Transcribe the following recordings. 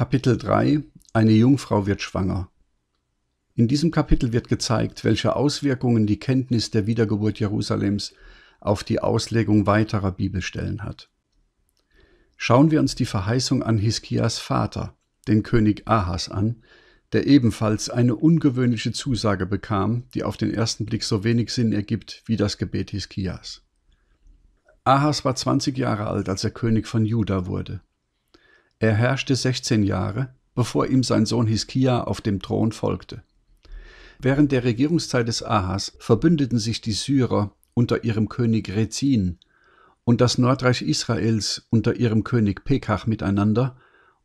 Kapitel 3 Eine Jungfrau wird schwanger. In diesem Kapitel wird gezeigt, welche Auswirkungen die Kenntnis der Wiedergeburt Jerusalems auf die Auslegung weiterer Bibelstellen hat. Schauen wir uns die Verheißung an Hiskias Vater, den König Ahas, an, der ebenfalls eine ungewöhnliche Zusage bekam, die auf den ersten Blick so wenig Sinn ergibt wie das Gebet Hiskias. Ahas war 20 Jahre alt, als er König von Juda wurde. Er herrschte 16 Jahre, bevor ihm sein Sohn Hiskia auf dem Thron folgte. Während der Regierungszeit des Ahas verbündeten sich die Syrer unter ihrem König Rezin und das Nordreich Israels unter ihrem König Pekach miteinander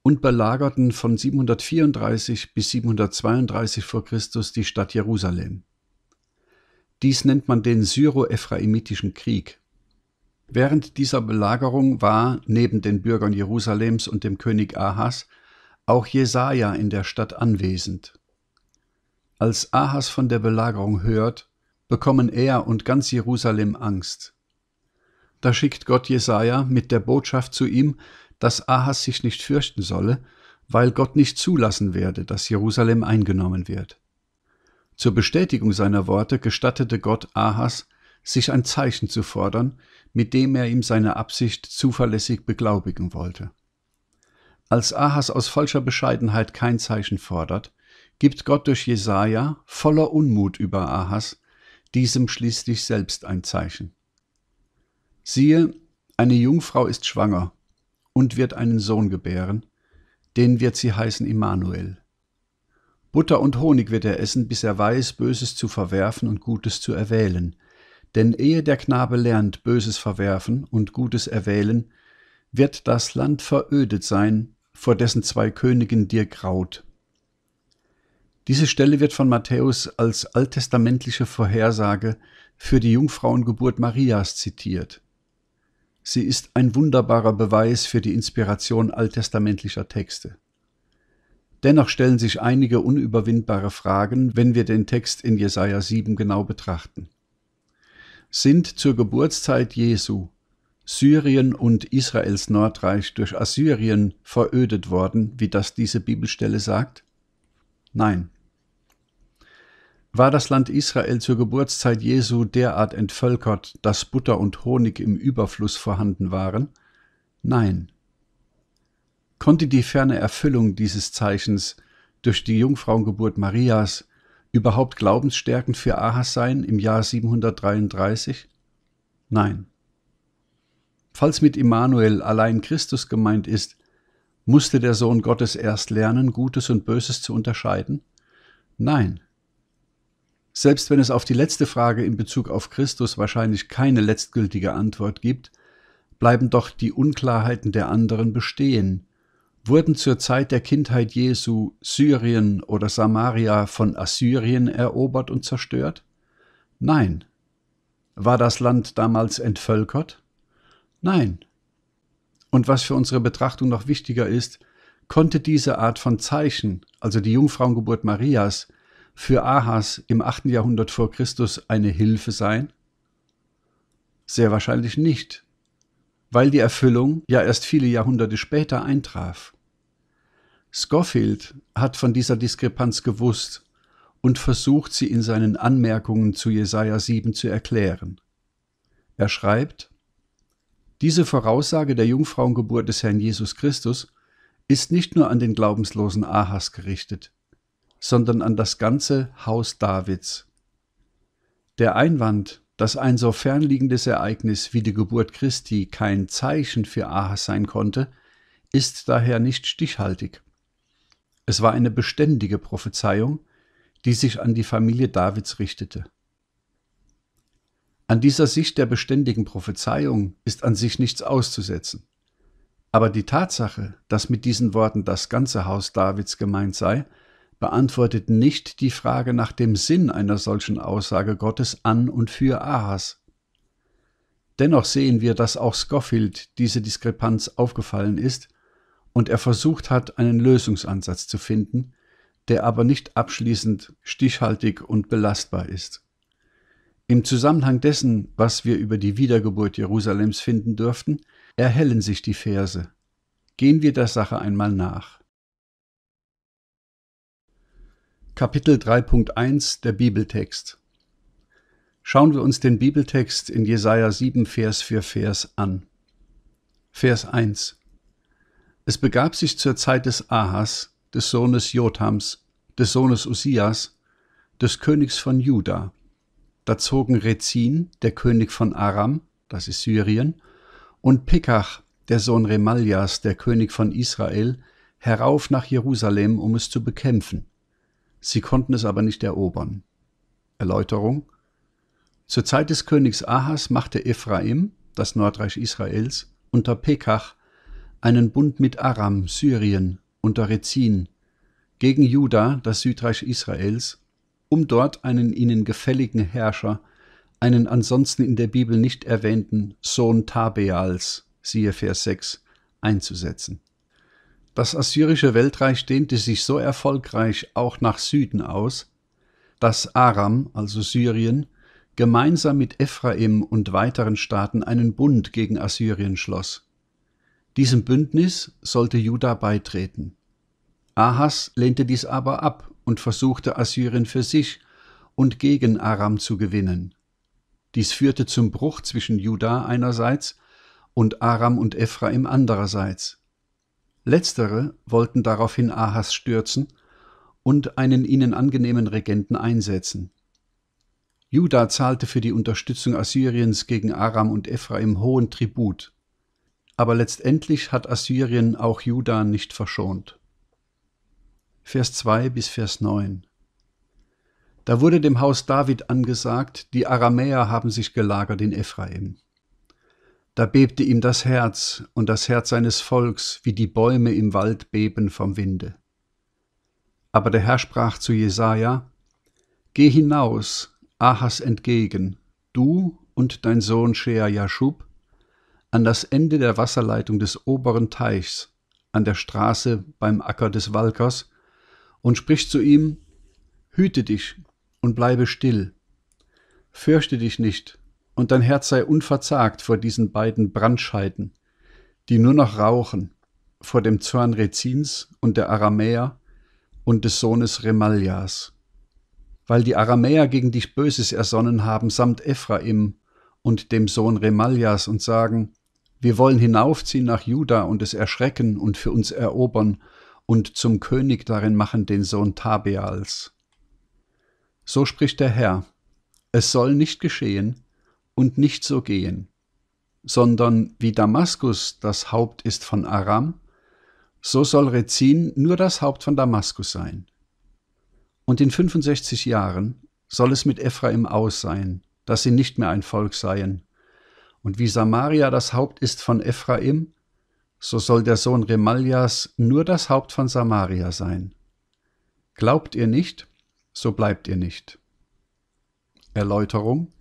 und belagerten von 734 bis 732 vor Christus die Stadt Jerusalem. Dies nennt man den syro ephraimitischen Krieg Während dieser Belagerung war, neben den Bürgern Jerusalems und dem König Ahas, auch Jesaja in der Stadt anwesend. Als Ahas von der Belagerung hört, bekommen er und ganz Jerusalem Angst. Da schickt Gott Jesaja mit der Botschaft zu ihm, dass Ahas sich nicht fürchten solle, weil Gott nicht zulassen werde, dass Jerusalem eingenommen wird. Zur Bestätigung seiner Worte gestattete Gott Ahas, sich ein Zeichen zu fordern, mit dem er ihm seine Absicht zuverlässig beglaubigen wollte. Als Ahas aus falscher Bescheidenheit kein Zeichen fordert, gibt Gott durch Jesaja voller Unmut über Ahas diesem schließlich selbst ein Zeichen. Siehe, eine Jungfrau ist schwanger und wird einen Sohn gebären, den wird sie heißen Immanuel. Butter und Honig wird er essen, bis er weiß, Böses zu verwerfen und Gutes zu erwählen, denn ehe der Knabe lernt Böses verwerfen und Gutes erwählen, wird das Land verödet sein, vor dessen zwei Königen dir graut. Diese Stelle wird von Matthäus als alttestamentliche Vorhersage für die Jungfrauengeburt Marias zitiert. Sie ist ein wunderbarer Beweis für die Inspiration alttestamentlicher Texte. Dennoch stellen sich einige unüberwindbare Fragen, wenn wir den Text in Jesaja 7 genau betrachten sind zur Geburtszeit Jesu Syrien und Israels Nordreich durch Assyrien verödet worden, wie das diese Bibelstelle sagt? Nein. War das Land Israel zur Geburtszeit Jesu derart entvölkert, dass Butter und Honig im Überfluss vorhanden waren? Nein. Konnte die ferne Erfüllung dieses Zeichens durch die Jungfrauengeburt Marias überhaupt glaubensstärkend für Ahas sein im Jahr 733? Nein. Falls mit Immanuel allein Christus gemeint ist, musste der Sohn Gottes erst lernen, Gutes und Böses zu unterscheiden? Nein. Selbst wenn es auf die letzte Frage in Bezug auf Christus wahrscheinlich keine letztgültige Antwort gibt, bleiben doch die Unklarheiten der anderen bestehen, wurden zur Zeit der Kindheit Jesu Syrien oder Samaria von Assyrien erobert und zerstört? Nein. War das Land damals entvölkert? Nein. Und was für unsere Betrachtung noch wichtiger ist, konnte diese Art von Zeichen, also die Jungfrauengeburt Marias, für Ahas im 8. Jahrhundert vor Christus eine Hilfe sein? Sehr wahrscheinlich nicht, weil die Erfüllung ja erst viele Jahrhunderte später eintraf. Scofield hat von dieser Diskrepanz gewusst und versucht sie in seinen Anmerkungen zu Jesaja 7 zu erklären. Er schreibt: Diese Voraussage der Jungfrauengeburt des Herrn Jesus Christus ist nicht nur an den glaubenslosen Ahas gerichtet, sondern an das ganze Haus Davids. Der Einwand, dass ein so fernliegendes Ereignis wie die Geburt Christi kein Zeichen für Ahas sein konnte, ist daher nicht stichhaltig. Es war eine beständige Prophezeiung, die sich an die Familie Davids richtete. An dieser Sicht der beständigen Prophezeiung ist an sich nichts auszusetzen. Aber die Tatsache, dass mit diesen Worten das ganze Haus Davids gemeint sei, beantwortet nicht die Frage nach dem Sinn einer solchen Aussage Gottes an und für Ahas. Dennoch sehen wir, dass auch Scofield diese Diskrepanz aufgefallen ist und er versucht hat, einen Lösungsansatz zu finden, der aber nicht abschließend stichhaltig und belastbar ist. Im Zusammenhang dessen, was wir über die Wiedergeburt Jerusalems finden dürften, erhellen sich die Verse. Gehen wir der Sache einmal nach. Kapitel 3.1 Der Bibeltext Schauen wir uns den Bibeltext in Jesaja 7, Vers für Vers an. Vers 1 Es begab sich zur Zeit des Ahas, des Sohnes Jothams, des Sohnes Usias, des Königs von Juda. Da zogen Rezin, der König von Aram, das ist Syrien, und Pekach, der Sohn Remaljas, der König von Israel, herauf nach Jerusalem, um es zu bekämpfen Sie konnten es aber nicht erobern. Erläuterung Zur Zeit des Königs Ahas machte Ephraim, das Nordreich Israels, unter Pekach einen Bund mit Aram, Syrien, unter Rezin, gegen Juda, das Südreich Israels, um dort einen ihnen gefälligen Herrscher, einen ansonsten in der Bibel nicht erwähnten Sohn Tabeals, siehe Vers 6, einzusetzen das assyrische Weltreich dehnte sich so erfolgreich auch nach Süden aus, dass Aram, also Syrien, gemeinsam mit Ephraim und weiteren Staaten einen Bund gegen Assyrien schloss. Diesem Bündnis sollte Juda beitreten. Ahas lehnte dies aber ab und versuchte Assyrien für sich und gegen Aram zu gewinnen. Dies führte zum Bruch zwischen Juda einerseits und Aram und Ephraim andererseits. Letztere wollten daraufhin Ahas stürzen und einen ihnen angenehmen Regenten einsetzen. Juda zahlte für die Unterstützung Assyriens gegen Aram und Ephraim hohen Tribut. Aber letztendlich hat Assyrien auch Juda nicht verschont. Vers 2 bis Vers 9 Da wurde dem Haus David angesagt, die Aramäer haben sich gelagert in Ephraim. Da bebte ihm das Herz und das Herz seines Volks, wie die Bäume im Wald beben vom Winde. Aber der Herr sprach zu Jesaja: Geh hinaus, Ahas entgegen, du und dein Sohn Shea Jashub, an das Ende der Wasserleitung des oberen Teichs, an der Straße beim Acker des Walkers, und sprich zu ihm: Hüte dich und bleibe still. Fürchte dich nicht, und dein Herz sei unverzagt vor diesen beiden Brandscheiden, die nur noch rauchen, vor dem Zorn Rezins und der Aramäer und des Sohnes Remaljas. Weil die Aramäer gegen dich Böses ersonnen haben samt Ephraim und dem Sohn Remaljas und sagen, wir wollen hinaufziehen nach Juda und es erschrecken und für uns erobern und zum König darin machen den Sohn Tabeals. So spricht der Herr, es soll nicht geschehen, und nicht so gehen, sondern wie Damaskus das Haupt ist von Aram, so soll Rezin nur das Haupt von Damaskus sein. Und in 65 Jahren soll es mit Ephraim aus sein, dass sie nicht mehr ein Volk seien. Und wie Samaria das Haupt ist von Ephraim, so soll der Sohn Remaljas nur das Haupt von Samaria sein. Glaubt ihr nicht, so bleibt ihr nicht. Erläuterung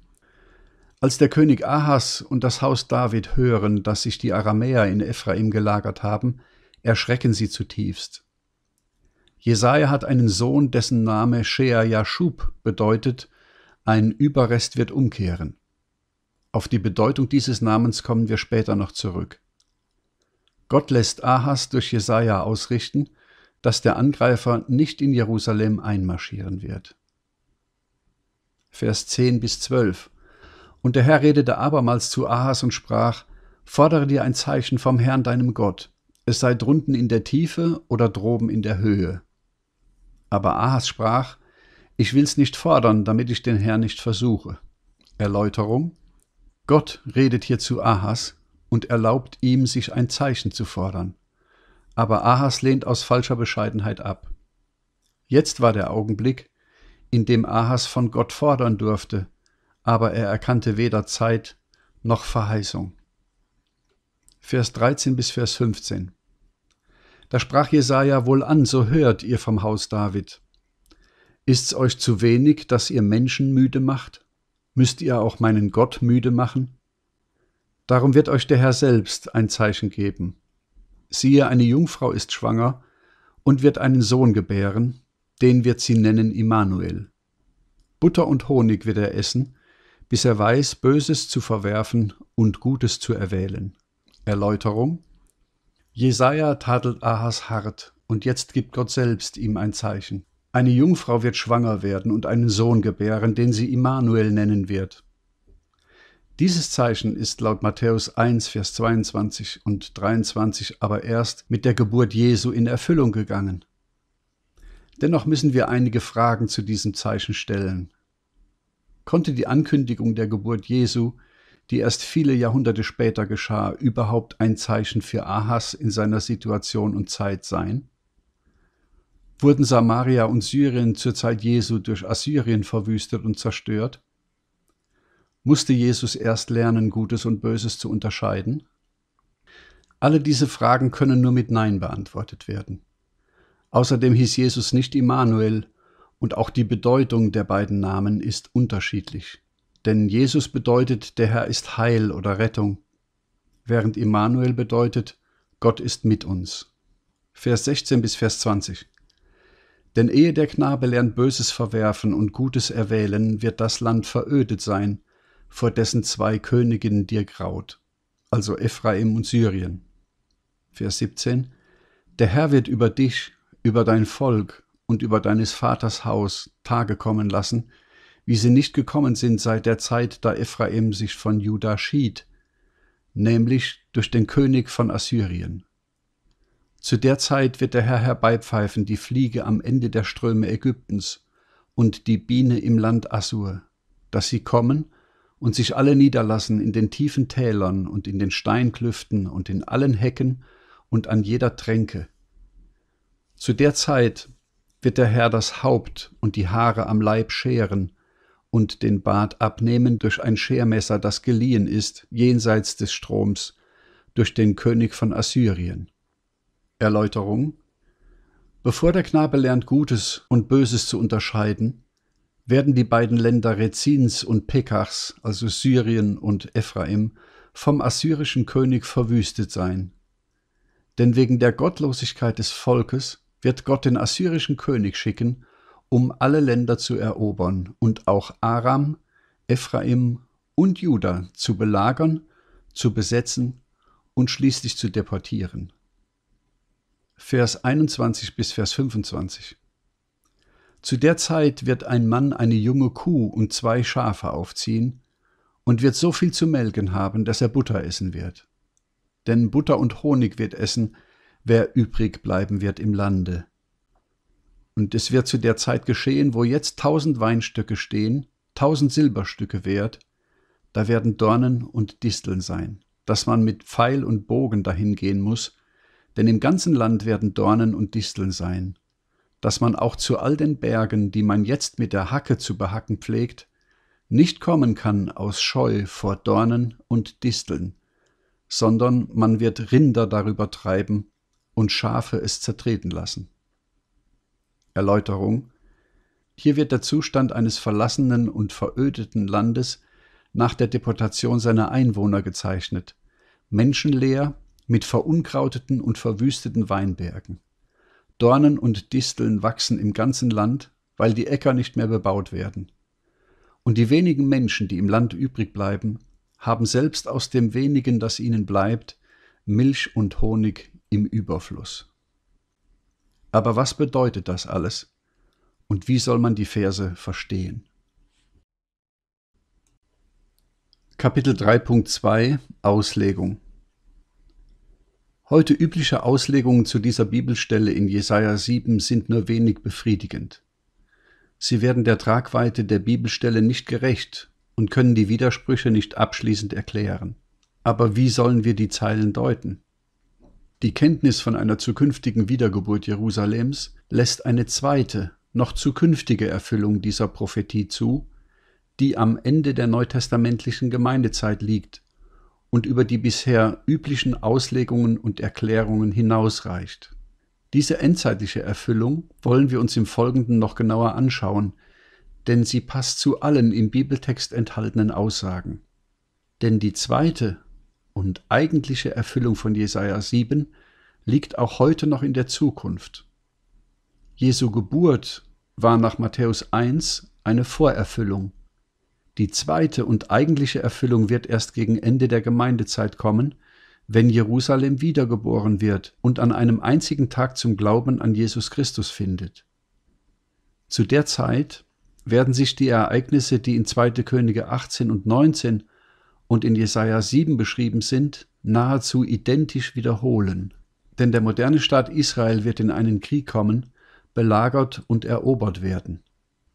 als der König Ahas und das Haus David hören, dass sich die Aramäer in Ephraim gelagert haben, erschrecken sie zutiefst. Jesaja hat einen Sohn, dessen Name Shea Yashub bedeutet, ein Überrest wird umkehren. Auf die Bedeutung dieses Namens kommen wir später noch zurück. Gott lässt Ahas durch Jesaja ausrichten, dass der Angreifer nicht in Jerusalem einmarschieren wird. Vers 10 bis 12 und der Herr redete abermals zu Ahas und sprach, Fordere dir ein Zeichen vom Herrn deinem Gott, es sei drunten in der Tiefe oder droben in der Höhe. Aber Ahas sprach, Ich will's nicht fordern, damit ich den Herrn nicht versuche. Erläuterung Gott redet hier zu Ahas und erlaubt ihm, sich ein Zeichen zu fordern. Aber Ahas lehnt aus falscher Bescheidenheit ab. Jetzt war der Augenblick, in dem Ahas von Gott fordern durfte, aber er erkannte weder Zeit noch Verheißung. Vers 13 bis Vers 15. Da sprach Jesaja wohl an, so hört ihr vom Haus David. Ist's euch zu wenig, dass ihr Menschen müde macht? Müsst ihr auch meinen Gott müde machen? Darum wird euch der Herr selbst ein Zeichen geben. Siehe, eine Jungfrau ist schwanger und wird einen Sohn gebären, den wird sie nennen Immanuel. Butter und Honig wird er essen bis er weiß, Böses zu verwerfen und Gutes zu erwählen. Erläuterung Jesaja tadelt Ahas hart, und jetzt gibt Gott selbst ihm ein Zeichen. Eine Jungfrau wird schwanger werden und einen Sohn gebären, den sie Immanuel nennen wird. Dieses Zeichen ist laut Matthäus 1, Vers 22 und 23 aber erst mit der Geburt Jesu in Erfüllung gegangen. Dennoch müssen wir einige Fragen zu diesem Zeichen stellen konnte die Ankündigung der Geburt Jesu, die erst viele Jahrhunderte später geschah, überhaupt ein Zeichen für Ahas in seiner Situation und Zeit sein? Wurden Samaria und Syrien zur Zeit Jesu durch Assyrien verwüstet und zerstört? Musste Jesus erst lernen, Gutes und Böses zu unterscheiden? Alle diese Fragen können nur mit Nein beantwortet werden. Außerdem hieß Jesus nicht Immanuel, und auch die Bedeutung der beiden Namen ist unterschiedlich. Denn Jesus bedeutet, der Herr ist Heil oder Rettung, während Immanuel bedeutet, Gott ist mit uns. Vers 16 bis Vers 20. Denn ehe der Knabe lernt Böses verwerfen und Gutes erwählen, wird das Land verödet sein, vor dessen zwei Königinnen dir graut, also Ephraim und Syrien. Vers 17. Der Herr wird über dich, über dein Volk, und über deines Vaters Haus Tage kommen lassen, wie sie nicht gekommen sind seit der Zeit, da Ephraim sich von Juda schied, nämlich durch den König von Assyrien. Zu der Zeit wird der Herr herbeipfeifen die Fliege am Ende der Ströme Ägyptens und die Biene im Land Assur, dass sie kommen und sich alle niederlassen in den tiefen Tälern und in den Steinklüften und in allen Hecken und an jeder Tränke. Zu der Zeit wird der Herr das Haupt und die Haare am Leib scheren und den Bart abnehmen durch ein Schermesser, das geliehen ist, jenseits des Stroms, durch den König von Assyrien. Erläuterung Bevor der Knabe lernt, Gutes und Böses zu unterscheiden, werden die beiden Länder Rezins und Pekachs, also Syrien und Ephraim, vom assyrischen König verwüstet sein. Denn wegen der Gottlosigkeit des Volkes wird Gott den assyrischen König schicken, um alle Länder zu erobern und auch Aram, Ephraim und Juda zu belagern, zu besetzen und schließlich zu deportieren. Vers 21 bis Vers 25 Zu der Zeit wird ein Mann eine junge Kuh und zwei Schafe aufziehen und wird so viel zu melken haben, dass er Butter essen wird. Denn Butter und Honig wird essen, wer übrig bleiben wird im Lande. Und es wird zu der Zeit geschehen, wo jetzt tausend Weinstöcke stehen, tausend Silberstücke wert, da werden Dornen und Disteln sein, dass man mit Pfeil und Bogen dahin gehen muss, denn im ganzen Land werden Dornen und Disteln sein, dass man auch zu all den Bergen, die man jetzt mit der Hacke zu behacken pflegt, nicht kommen kann aus Scheu vor Dornen und Disteln, sondern man wird Rinder darüber treiben und Schafe es zertreten lassen. Erläuterung Hier wird der Zustand eines verlassenen und verödeten Landes nach der Deportation seiner Einwohner gezeichnet, menschenleer mit verunkrauteten und verwüsteten Weinbergen. Dornen und Disteln wachsen im ganzen Land, weil die Äcker nicht mehr bebaut werden. Und die wenigen Menschen, die im Land übrig bleiben, haben selbst aus dem wenigen, das ihnen bleibt, Milch und Honig im Überfluss. Aber was bedeutet das alles? Und wie soll man die Verse verstehen? Kapitel 3.2 Auslegung Heute übliche Auslegungen zu dieser Bibelstelle in Jesaja 7 sind nur wenig befriedigend. Sie werden der Tragweite der Bibelstelle nicht gerecht und können die Widersprüche nicht abschließend erklären. Aber wie sollen wir die Zeilen deuten? Die Kenntnis von einer zukünftigen Wiedergeburt Jerusalems lässt eine zweite, noch zukünftige Erfüllung dieser Prophetie zu, die am Ende der neutestamentlichen Gemeindezeit liegt und über die bisher üblichen Auslegungen und Erklärungen hinausreicht. Diese endzeitliche Erfüllung wollen wir uns im Folgenden noch genauer anschauen, denn sie passt zu allen im Bibeltext enthaltenen Aussagen. Denn die zweite, und eigentliche Erfüllung von Jesaja 7 liegt auch heute noch in der Zukunft. Jesu Geburt war nach Matthäus 1 eine Vorerfüllung. Die zweite und eigentliche Erfüllung wird erst gegen Ende der Gemeindezeit kommen, wenn Jerusalem wiedergeboren wird und an einem einzigen Tag zum Glauben an Jesus Christus findet. Zu der Zeit werden sich die Ereignisse, die in 2. Könige 18 und 19 und in Jesaja 7 beschrieben sind, nahezu identisch wiederholen. Denn der moderne Staat Israel wird in einen Krieg kommen, belagert und erobert werden.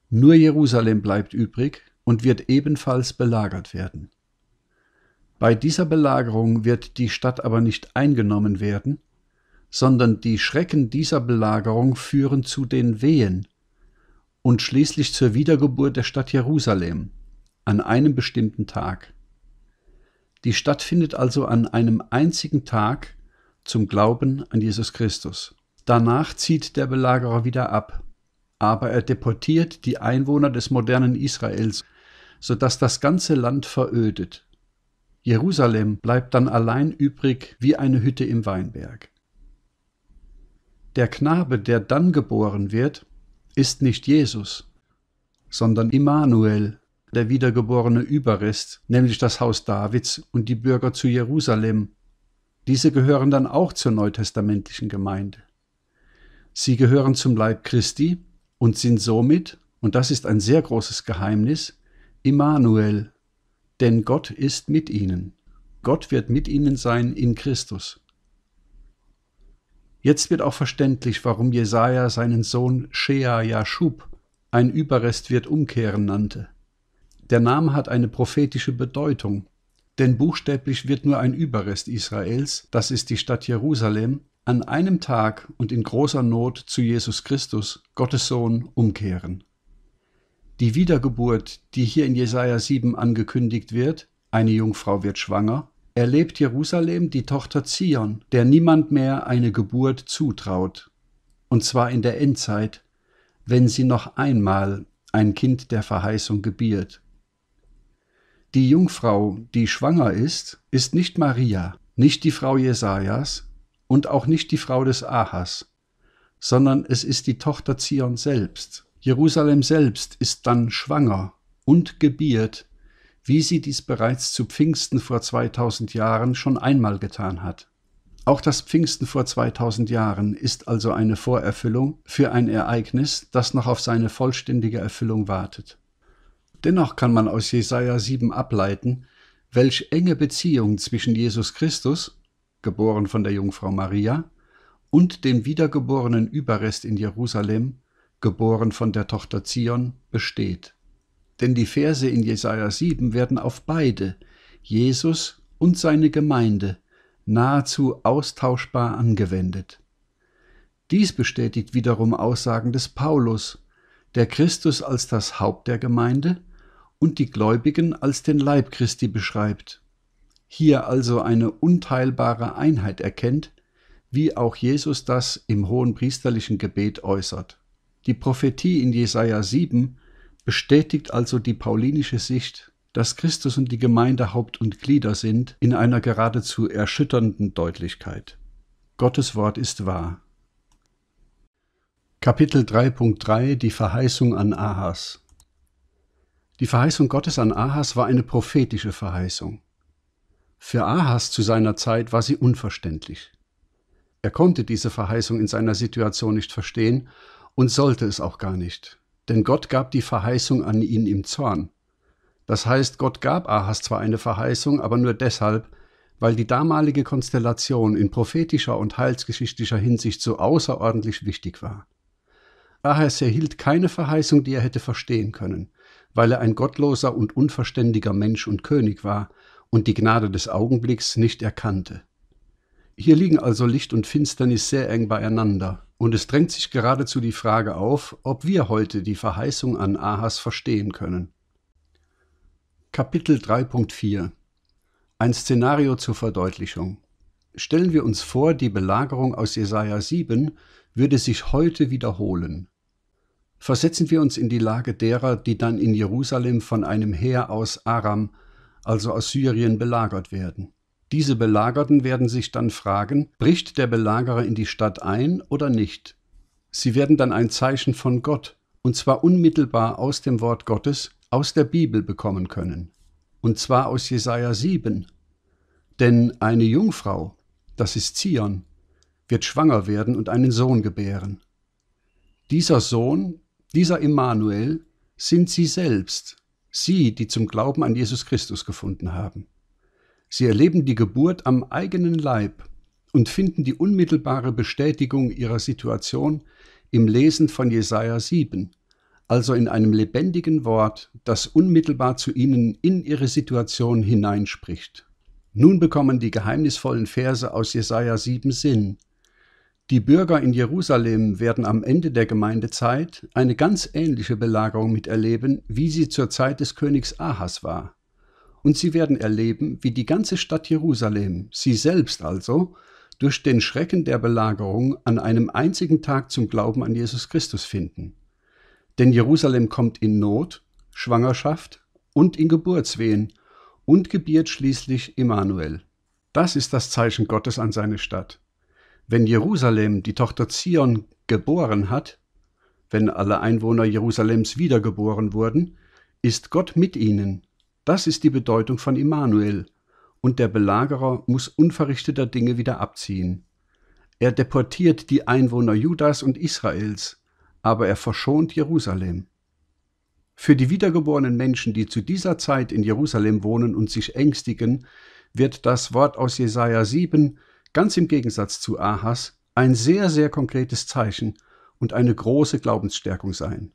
Nur Jerusalem bleibt übrig und wird ebenfalls belagert werden. Bei dieser Belagerung wird die Stadt aber nicht eingenommen werden, sondern die Schrecken dieser Belagerung führen zu den Wehen und schließlich zur Wiedergeburt der Stadt Jerusalem an einem bestimmten Tag. Die Stadt findet also an einem einzigen Tag zum Glauben an Jesus Christus. Danach zieht der Belagerer wieder ab, aber er deportiert die Einwohner des modernen Israels, sodass das ganze Land verödet. Jerusalem bleibt dann allein übrig wie eine Hütte im Weinberg. Der Knabe, der dann geboren wird, ist nicht Jesus, sondern Immanuel, der wiedergeborene Überrest, nämlich das Haus Davids und die Bürger zu Jerusalem. Diese gehören dann auch zur neutestamentlichen Gemeinde. Sie gehören zum Leib Christi und sind somit, und das ist ein sehr großes Geheimnis, Immanuel, denn Gott ist mit ihnen. Gott wird mit ihnen sein in Christus. Jetzt wird auch verständlich, warum Jesaja seinen Sohn Shea Jashub ein Überrest wird umkehren, nannte. Der Name hat eine prophetische Bedeutung, denn buchstäblich wird nur ein Überrest Israels, das ist die Stadt Jerusalem, an einem Tag und in großer Not zu Jesus Christus, Gottes Sohn, umkehren. Die Wiedergeburt, die hier in Jesaja 7 angekündigt wird, eine Jungfrau wird schwanger, erlebt Jerusalem die Tochter Zion, der niemand mehr eine Geburt zutraut. Und zwar in der Endzeit, wenn sie noch einmal ein Kind der Verheißung gebiert. Die Jungfrau, die schwanger ist, ist nicht Maria, nicht die Frau Jesajas und auch nicht die Frau des Ahas, sondern es ist die Tochter Zion selbst. Jerusalem selbst ist dann schwanger und gebiert, wie sie dies bereits zu Pfingsten vor 2000 Jahren schon einmal getan hat. Auch das Pfingsten vor 2000 Jahren ist also eine Vorerfüllung für ein Ereignis, das noch auf seine vollständige Erfüllung wartet. Dennoch kann man aus Jesaja 7 ableiten, welch enge Beziehung zwischen Jesus Christus, geboren von der Jungfrau Maria, und dem wiedergeborenen Überrest in Jerusalem, geboren von der Tochter Zion, besteht. Denn die Verse in Jesaja 7 werden auf beide, Jesus und seine Gemeinde, nahezu austauschbar angewendet. Dies bestätigt wiederum Aussagen des Paulus, der Christus als das Haupt der Gemeinde und die Gläubigen als den Leib Christi beschreibt, hier also eine unteilbare Einheit erkennt, wie auch Jesus das im hohen priesterlichen Gebet äußert. Die Prophetie in Jesaja 7 bestätigt also die paulinische Sicht, dass Christus und die Gemeinde Haupt und Glieder sind, in einer geradezu erschütternden Deutlichkeit. Gottes Wort ist wahr. Kapitel 3.3 Die Verheißung an Ahas die Verheißung Gottes an Ahas war eine prophetische Verheißung. Für Ahas zu seiner Zeit war sie unverständlich. Er konnte diese Verheißung in seiner Situation nicht verstehen und sollte es auch gar nicht, denn Gott gab die Verheißung an ihn im Zorn. Das heißt, Gott gab Ahas zwar eine Verheißung, aber nur deshalb, weil die damalige Konstellation in prophetischer und heilsgeschichtlicher Hinsicht so außerordentlich wichtig war. Ahas erhielt keine Verheißung, die er hätte verstehen können weil er ein gottloser und unverständiger Mensch und König war und die Gnade des Augenblicks nicht erkannte. Hier liegen also Licht und Finsternis sehr eng beieinander, und es drängt sich geradezu die Frage auf, ob wir heute die Verheißung an Ahas verstehen können. Kapitel 3.4 Ein Szenario zur Verdeutlichung Stellen wir uns vor, die Belagerung aus Jesaja 7 würde sich heute wiederholen. Versetzen wir uns in die Lage derer, die dann in Jerusalem von einem Heer aus Aram, also aus Syrien, belagert werden. Diese Belagerten werden sich dann fragen, bricht der Belagerer in die Stadt ein oder nicht? Sie werden dann ein Zeichen von Gott, und zwar unmittelbar aus dem Wort Gottes, aus der Bibel bekommen können. Und zwar aus Jesaja 7. Denn eine Jungfrau, das ist Zion, wird schwanger werden und einen Sohn gebären. Dieser Sohn, dieser Immanuel sind sie selbst, sie, die zum Glauben an Jesus Christus gefunden haben. Sie erleben die Geburt am eigenen Leib und finden die unmittelbare Bestätigung ihrer Situation im Lesen von Jesaja 7, also in einem lebendigen Wort, das unmittelbar zu ihnen in ihre Situation hineinspricht. Nun bekommen die geheimnisvollen Verse aus Jesaja 7 Sinn die Bürger in Jerusalem werden am Ende der Gemeindezeit eine ganz ähnliche Belagerung miterleben, wie sie zur Zeit des Königs Ahas war. Und sie werden erleben, wie die ganze Stadt Jerusalem, sie selbst also, durch den Schrecken der Belagerung an einem einzigen Tag zum Glauben an Jesus Christus finden. Denn Jerusalem kommt in Not, Schwangerschaft und in Geburtswehen und gebiert schließlich Immanuel. Das ist das Zeichen Gottes an seine Stadt. Wenn Jerusalem die Tochter Zion geboren hat, wenn alle Einwohner Jerusalems wiedergeboren wurden, ist Gott mit ihnen. Das ist die Bedeutung von Immanuel. Und der Belagerer muss unverrichteter Dinge wieder abziehen. Er deportiert die Einwohner Judas und Israels, aber er verschont Jerusalem. Für die wiedergeborenen Menschen, die zu dieser Zeit in Jerusalem wohnen und sich ängstigen, wird das Wort aus Jesaja 7, ganz im Gegensatz zu Ahas, ein sehr, sehr konkretes Zeichen und eine große Glaubensstärkung sein.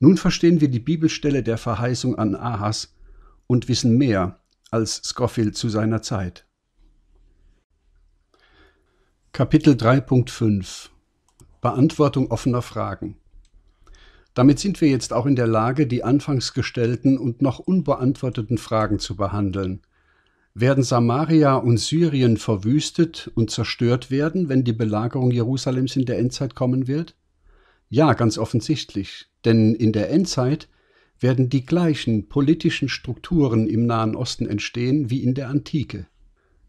Nun verstehen wir die Bibelstelle der Verheißung an Ahas und wissen mehr als Scofield zu seiner Zeit. Kapitel 3.5 Beantwortung offener Fragen damit sind wir jetzt auch in der Lage, die anfangs gestellten und noch unbeantworteten Fragen zu behandeln. Werden Samaria und Syrien verwüstet und zerstört werden, wenn die Belagerung Jerusalems in der Endzeit kommen wird? Ja, ganz offensichtlich, denn in der Endzeit werden die gleichen politischen Strukturen im Nahen Osten entstehen wie in der Antike.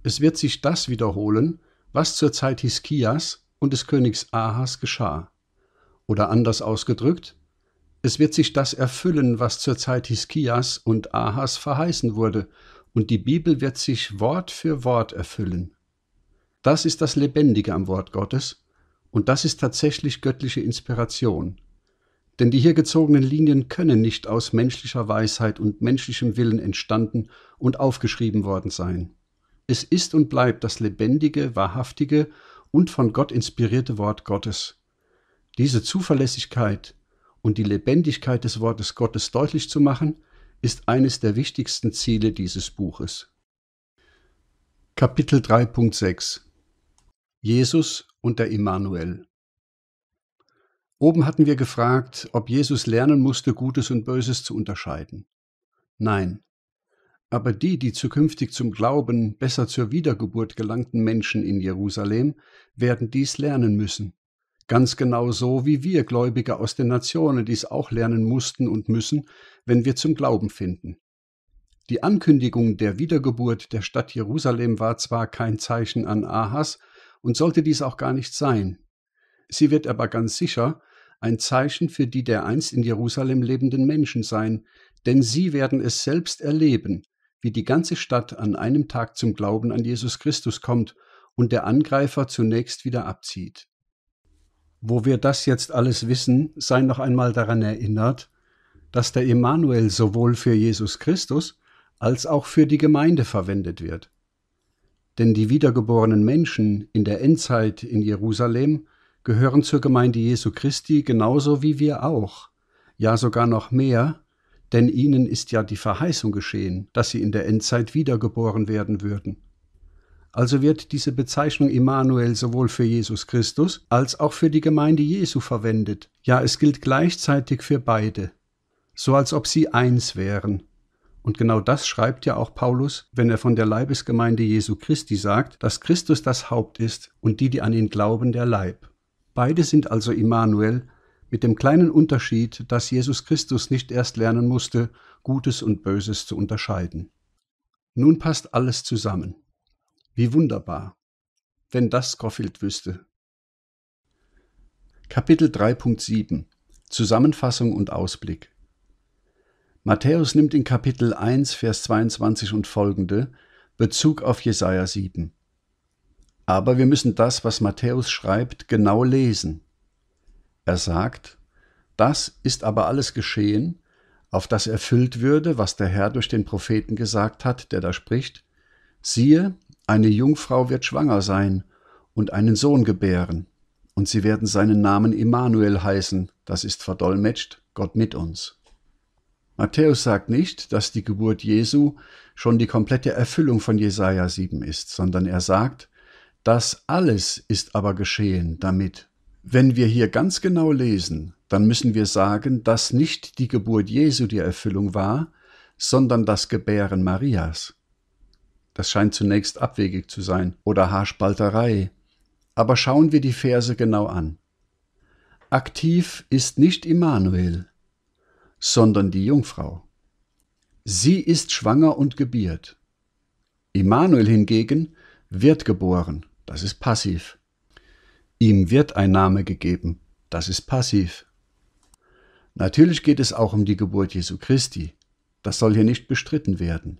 Es wird sich das wiederholen, was zur Zeit Hiskias und des Königs Ahas geschah. Oder anders ausgedrückt, es wird sich das erfüllen, was zur Zeit Hiskias und Ahas verheißen wurde und die Bibel wird sich Wort für Wort erfüllen. Das ist das Lebendige am Wort Gottes und das ist tatsächlich göttliche Inspiration. Denn die hier gezogenen Linien können nicht aus menschlicher Weisheit und menschlichem Willen entstanden und aufgeschrieben worden sein. Es ist und bleibt das lebendige, wahrhaftige und von Gott inspirierte Wort Gottes. Diese Zuverlässigkeit und die Lebendigkeit des Wortes Gottes deutlich zu machen, ist eines der wichtigsten Ziele dieses Buches. Kapitel 3.6 Jesus und der Immanuel Oben hatten wir gefragt, ob Jesus lernen musste, Gutes und Böses zu unterscheiden. Nein. Aber die, die zukünftig zum Glauben, besser zur Wiedergeburt gelangten Menschen in Jerusalem, werden dies lernen müssen. Ganz genau so, wie wir Gläubige aus den Nationen dies auch lernen mussten und müssen, wenn wir zum Glauben finden. Die Ankündigung der Wiedergeburt der Stadt Jerusalem war zwar kein Zeichen an Ahas und sollte dies auch gar nicht sein. Sie wird aber ganz sicher ein Zeichen für die der einst in Jerusalem lebenden Menschen sein, denn sie werden es selbst erleben, wie die ganze Stadt an einem Tag zum Glauben an Jesus Christus kommt und der Angreifer zunächst wieder abzieht wo wir das jetzt alles wissen, sei noch einmal daran erinnert, dass der Emanuel sowohl für Jesus Christus als auch für die Gemeinde verwendet wird. Denn die wiedergeborenen Menschen in der Endzeit in Jerusalem gehören zur Gemeinde Jesu Christi genauso wie wir auch, ja sogar noch mehr, denn ihnen ist ja die Verheißung geschehen, dass sie in der Endzeit wiedergeboren werden würden. Also wird diese Bezeichnung Immanuel sowohl für Jesus Christus als auch für die Gemeinde Jesu verwendet. Ja, es gilt gleichzeitig für beide. So als ob sie eins wären. Und genau das schreibt ja auch Paulus, wenn er von der Leibesgemeinde Jesu Christi sagt, dass Christus das Haupt ist und die, die an ihn glauben, der Leib. Beide sind also Immanuel, mit dem kleinen Unterschied, dass Jesus Christus nicht erst lernen musste, Gutes und Böses zu unterscheiden. Nun passt alles zusammen. Wie wunderbar. Wenn das Scofield wüsste. Kapitel 3.7 Zusammenfassung und Ausblick Matthäus nimmt in Kapitel 1, Vers 22 und folgende Bezug auf Jesaja 7. Aber wir müssen das, was Matthäus schreibt, genau lesen. Er sagt, das ist aber alles geschehen, auf das erfüllt würde, was der Herr durch den Propheten gesagt hat, der da spricht, siehe, eine Jungfrau wird schwanger sein und einen Sohn gebären, und sie werden seinen Namen Immanuel heißen, das ist verdolmetscht Gott mit uns. Matthäus sagt nicht, dass die Geburt Jesu schon die komplette Erfüllung von Jesaja 7 ist, sondern er sagt, das alles ist aber geschehen damit. Wenn wir hier ganz genau lesen, dann müssen wir sagen, dass nicht die Geburt Jesu die Erfüllung war, sondern das Gebären Marias. Das scheint zunächst abwegig zu sein oder Haarspalterei. Aber schauen wir die Verse genau an. Aktiv ist nicht Immanuel, sondern die Jungfrau. Sie ist schwanger und gebiert. Immanuel hingegen wird geboren, das ist passiv. Ihm wird ein Name gegeben, das ist passiv. Natürlich geht es auch um die Geburt Jesu Christi, das soll hier nicht bestritten werden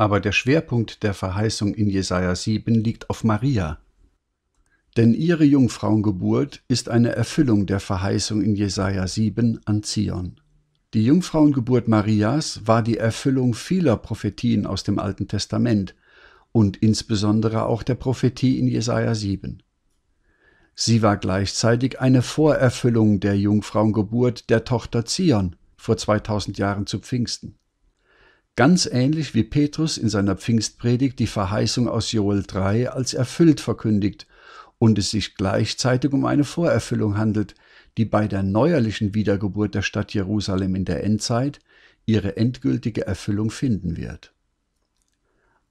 aber der Schwerpunkt der Verheißung in Jesaja 7 liegt auf Maria. Denn ihre Jungfrauengeburt ist eine Erfüllung der Verheißung in Jesaja 7 an Zion. Die Jungfrauengeburt Marias war die Erfüllung vieler Prophetien aus dem Alten Testament und insbesondere auch der Prophetie in Jesaja 7. Sie war gleichzeitig eine Vorerfüllung der Jungfrauengeburt der Tochter Zion vor 2000 Jahren zu Pfingsten ganz ähnlich wie Petrus in seiner Pfingstpredigt die Verheißung aus Joel 3 als erfüllt verkündigt und es sich gleichzeitig um eine Vorerfüllung handelt, die bei der neuerlichen Wiedergeburt der Stadt Jerusalem in der Endzeit ihre endgültige Erfüllung finden wird.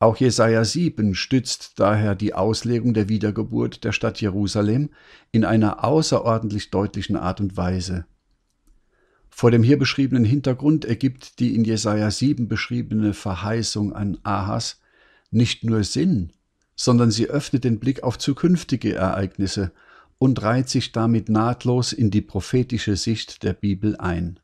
Auch Jesaja 7 stützt daher die Auslegung der Wiedergeburt der Stadt Jerusalem in einer außerordentlich deutlichen Art und Weise. Vor dem hier beschriebenen Hintergrund ergibt die in Jesaja 7 beschriebene Verheißung an Ahas nicht nur Sinn, sondern sie öffnet den Blick auf zukünftige Ereignisse und reiht sich damit nahtlos in die prophetische Sicht der Bibel ein.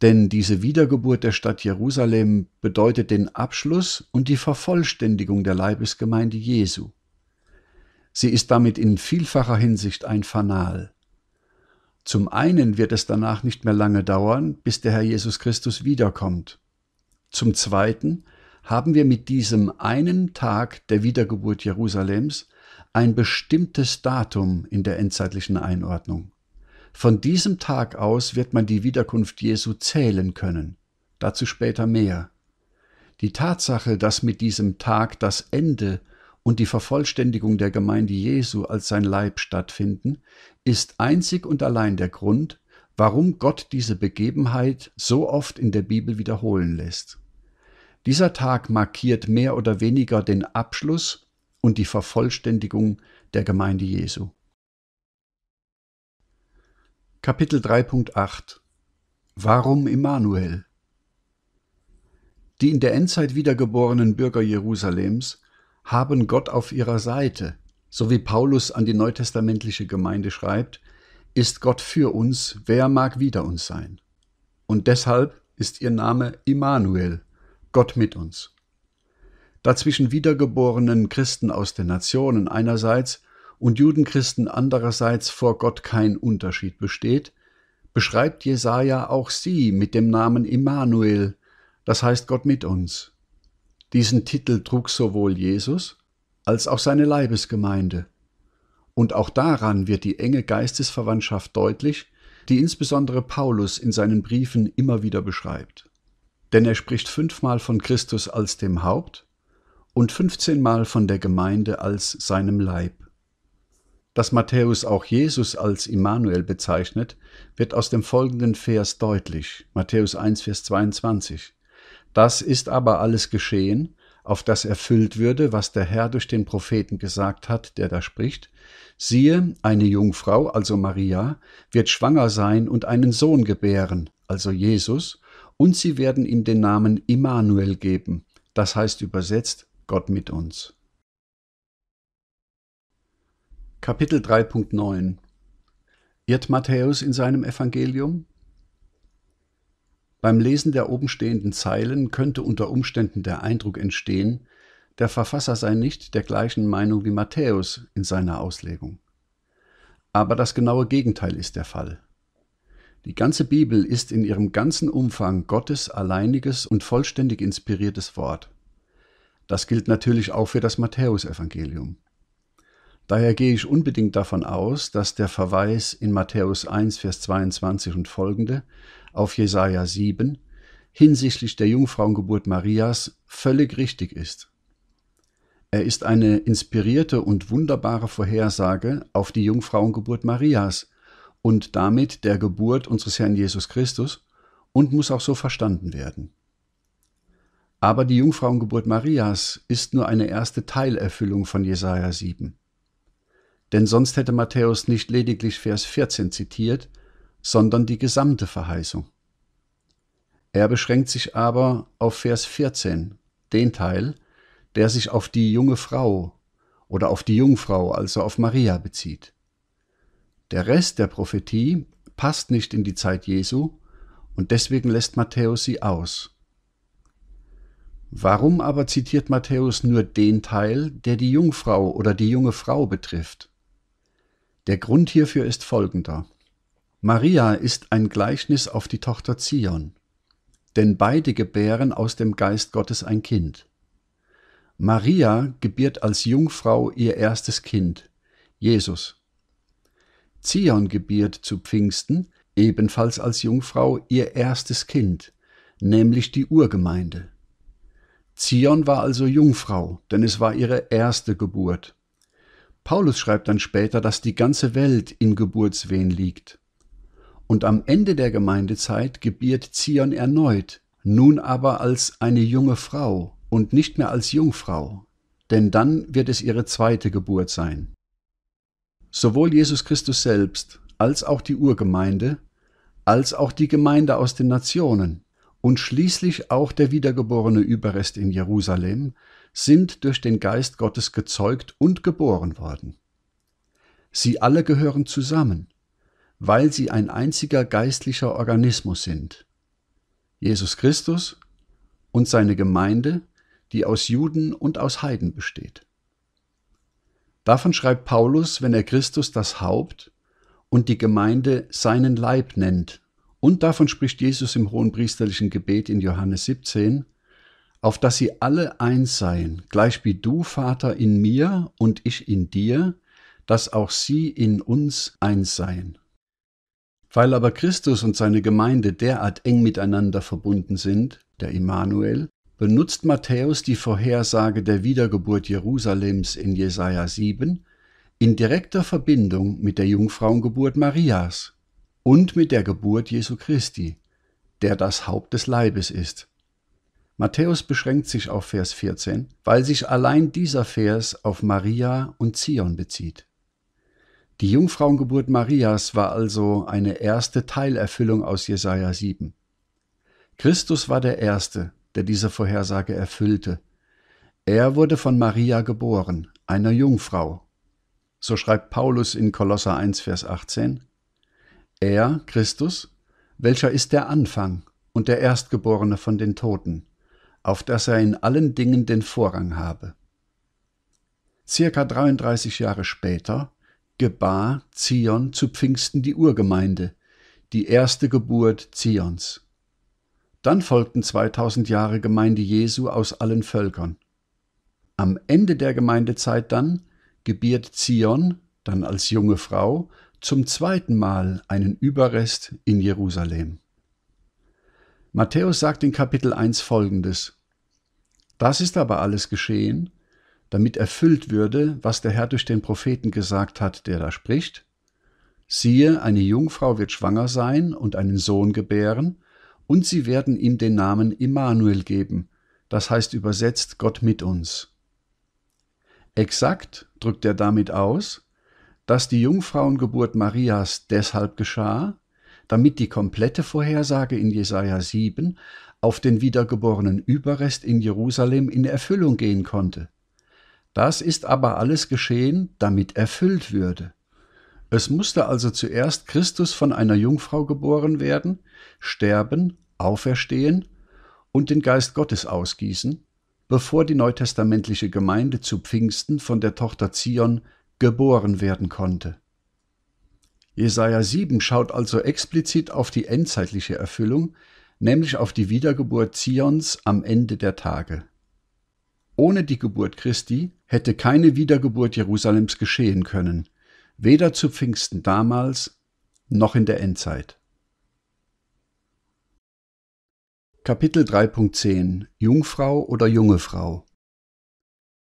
Denn diese Wiedergeburt der Stadt Jerusalem bedeutet den Abschluss und die Vervollständigung der Leibesgemeinde Jesu. Sie ist damit in vielfacher Hinsicht ein Fanal. Zum einen wird es danach nicht mehr lange dauern, bis der Herr Jesus Christus wiederkommt. Zum zweiten haben wir mit diesem einen Tag der Wiedergeburt Jerusalems ein bestimmtes Datum in der endzeitlichen Einordnung. Von diesem Tag aus wird man die Wiederkunft Jesu zählen können. Dazu später mehr. Die Tatsache, dass mit diesem Tag das Ende und die Vervollständigung der Gemeinde Jesu als sein Leib stattfinden, ist einzig und allein der Grund, warum Gott diese Begebenheit so oft in der Bibel wiederholen lässt. Dieser Tag markiert mehr oder weniger den Abschluss und die Vervollständigung der Gemeinde Jesu. Kapitel 3.8 Warum Immanuel? Die in der Endzeit wiedergeborenen Bürger Jerusalems haben Gott auf ihrer Seite so wie Paulus an die neutestamentliche Gemeinde schreibt, ist Gott für uns, wer mag wider uns sein? Und deshalb ist ihr Name Immanuel, Gott mit uns. Da zwischen wiedergeborenen Christen aus den Nationen einerseits und Judenchristen andererseits vor Gott kein Unterschied besteht, beschreibt Jesaja auch sie mit dem Namen Immanuel, das heißt Gott mit uns. Diesen Titel trug sowohl Jesus als auch seine Leibesgemeinde. Und auch daran wird die enge Geistesverwandtschaft deutlich, die insbesondere Paulus in seinen Briefen immer wieder beschreibt. Denn er spricht fünfmal von Christus als dem Haupt und fünfzehnmal von der Gemeinde als seinem Leib. Dass Matthäus auch Jesus als Immanuel bezeichnet, wird aus dem folgenden Vers deutlich, Matthäus 1, Vers 22. Das ist aber alles geschehen, auf das erfüllt würde, was der Herr durch den Propheten gesagt hat, der da spricht, siehe, eine Jungfrau, also Maria, wird schwanger sein und einen Sohn gebären, also Jesus, und sie werden ihm den Namen Immanuel geben, das heißt übersetzt Gott mit uns. Kapitel 3.9 Irrt Matthäus in seinem Evangelium? Beim Lesen der obenstehenden Zeilen könnte unter Umständen der Eindruck entstehen, der Verfasser sei nicht der gleichen Meinung wie Matthäus in seiner Auslegung. Aber das genaue Gegenteil ist der Fall. Die ganze Bibel ist in ihrem ganzen Umfang Gottes alleiniges und vollständig inspiriertes Wort. Das gilt natürlich auch für das Matthäusevangelium. Daher gehe ich unbedingt davon aus, dass der Verweis in Matthäus 1, Vers 22 und folgende auf Jesaja 7 hinsichtlich der Jungfrauengeburt Marias völlig richtig ist. Er ist eine inspirierte und wunderbare Vorhersage auf die Jungfrauengeburt Marias und damit der Geburt unseres Herrn Jesus Christus und muss auch so verstanden werden. Aber die Jungfrauengeburt Marias ist nur eine erste Teilerfüllung von Jesaja 7 denn sonst hätte Matthäus nicht lediglich Vers 14 zitiert, sondern die gesamte Verheißung. Er beschränkt sich aber auf Vers 14, den Teil, der sich auf die junge Frau oder auf die Jungfrau, also auf Maria bezieht. Der Rest der Prophetie passt nicht in die Zeit Jesu und deswegen lässt Matthäus sie aus. Warum aber zitiert Matthäus nur den Teil, der die Jungfrau oder die junge Frau betrifft? Der Grund hierfür ist folgender. Maria ist ein Gleichnis auf die Tochter Zion, denn beide gebären aus dem Geist Gottes ein Kind. Maria gebiert als Jungfrau ihr erstes Kind, Jesus. Zion gebiert zu Pfingsten ebenfalls als Jungfrau ihr erstes Kind, nämlich die Urgemeinde. Zion war also Jungfrau, denn es war ihre erste Geburt. Paulus schreibt dann später, dass die ganze Welt in Geburtswehen liegt. Und am Ende der Gemeindezeit gebiert Zion erneut, nun aber als eine junge Frau und nicht mehr als Jungfrau, denn dann wird es ihre zweite Geburt sein. Sowohl Jesus Christus selbst als auch die Urgemeinde, als auch die Gemeinde aus den Nationen und schließlich auch der wiedergeborene Überrest in Jerusalem sind durch den Geist Gottes gezeugt und geboren worden. Sie alle gehören zusammen, weil sie ein einziger geistlicher Organismus sind. Jesus Christus und seine Gemeinde, die aus Juden und aus Heiden besteht. Davon schreibt Paulus, wenn er Christus das Haupt und die Gemeinde seinen Leib nennt. Und davon spricht Jesus im hohenpriesterlichen Gebet in Johannes 17, auf dass sie alle eins seien, gleich wie du, Vater, in mir und ich in dir, dass auch sie in uns eins seien. Weil aber Christus und seine Gemeinde derart eng miteinander verbunden sind, der Immanuel, benutzt Matthäus die Vorhersage der Wiedergeburt Jerusalems in Jesaja 7 in direkter Verbindung mit der Jungfrauengeburt Marias und mit der Geburt Jesu Christi, der das Haupt des Leibes ist Matthäus beschränkt sich auf Vers 14, weil sich allein dieser Vers auf Maria und Zion bezieht. Die Jungfrauengeburt Marias war also eine erste Teilerfüllung aus Jesaja 7. Christus war der Erste, der diese Vorhersage erfüllte. Er wurde von Maria geboren, einer Jungfrau. So schreibt Paulus in Kolosser 1, Vers 18. Er, Christus, welcher ist der Anfang und der Erstgeborene von den Toten, auf das er in allen Dingen den Vorrang habe. Circa 33 Jahre später gebar Zion zu Pfingsten die Urgemeinde, die erste Geburt Zions. Dann folgten 2000 Jahre Gemeinde Jesu aus allen Völkern. Am Ende der Gemeindezeit dann gebiert Zion, dann als junge Frau, zum zweiten Mal einen Überrest in Jerusalem. Matthäus sagt in Kapitel 1 folgendes. Das ist aber alles geschehen, damit erfüllt würde, was der Herr durch den Propheten gesagt hat, der da spricht. Siehe, eine Jungfrau wird schwanger sein und einen Sohn gebären, und sie werden ihm den Namen Immanuel geben, das heißt übersetzt Gott mit uns. Exakt drückt er damit aus, dass die Jungfrauengeburt Marias deshalb geschah, damit die komplette Vorhersage in Jesaja 7 auf den wiedergeborenen Überrest in Jerusalem in Erfüllung gehen konnte. Das ist aber alles geschehen, damit erfüllt würde. Es musste also zuerst Christus von einer Jungfrau geboren werden, sterben, auferstehen und den Geist Gottes ausgießen, bevor die neutestamentliche Gemeinde zu Pfingsten von der Tochter Zion geboren werden konnte. Jesaja 7 schaut also explizit auf die endzeitliche Erfüllung, nämlich auf die Wiedergeburt Zions am Ende der Tage. Ohne die Geburt Christi hätte keine Wiedergeburt Jerusalems geschehen können, weder zu Pfingsten damals noch in der Endzeit. Kapitel 3.10 Jungfrau oder junge Frau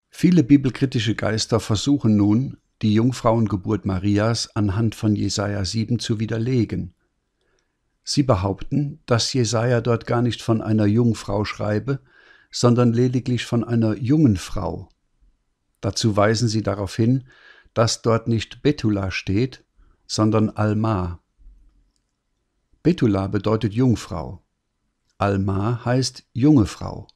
Viele bibelkritische Geister versuchen nun, die Jungfrauengeburt Marias anhand von Jesaja 7 zu widerlegen. Sie behaupten, dass Jesaja dort gar nicht von einer Jungfrau schreibe, sondern lediglich von einer jungen Frau. Dazu weisen sie darauf hin, dass dort nicht Betula steht, sondern Alma. Betula bedeutet Jungfrau. Alma heißt junge Frau.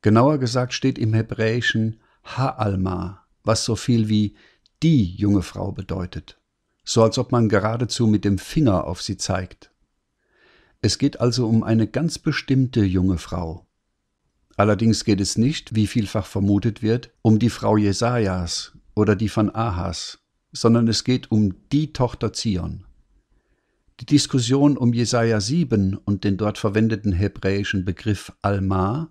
Genauer gesagt steht im Hebräischen Ha'alma, was so viel wie die junge Frau bedeutet, so als ob man geradezu mit dem Finger auf sie zeigt. Es geht also um eine ganz bestimmte junge Frau. Allerdings geht es nicht, wie vielfach vermutet wird, um die Frau Jesajas oder die von Ahas, sondern es geht um die Tochter Zion. Die Diskussion um Jesaja 7 und den dort verwendeten hebräischen Begriff Alma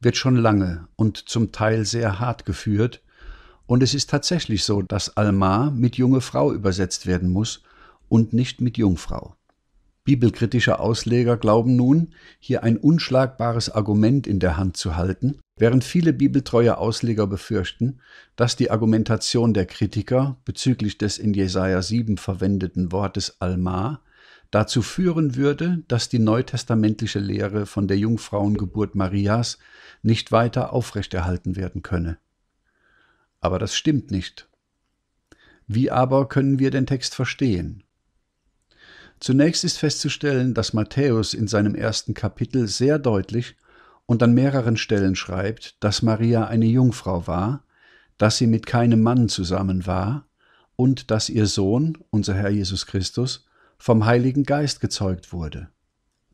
wird schon lange und zum Teil sehr hart geführt und es ist tatsächlich so, dass Alma mit junge Frau übersetzt werden muss und nicht mit Jungfrau. Bibelkritische Ausleger glauben nun, hier ein unschlagbares Argument in der Hand zu halten, während viele bibeltreue Ausleger befürchten, dass die Argumentation der Kritiker bezüglich des in Jesaja 7 verwendeten Wortes Alma dazu führen würde, dass die neutestamentliche Lehre von der Jungfrauengeburt Marias nicht weiter aufrechterhalten werden könne. Aber das stimmt nicht. Wie aber können wir den Text verstehen? Zunächst ist festzustellen, dass Matthäus in seinem ersten Kapitel sehr deutlich und an mehreren Stellen schreibt, dass Maria eine Jungfrau war, dass sie mit keinem Mann zusammen war und dass ihr Sohn, unser Herr Jesus Christus, vom Heiligen Geist gezeugt wurde.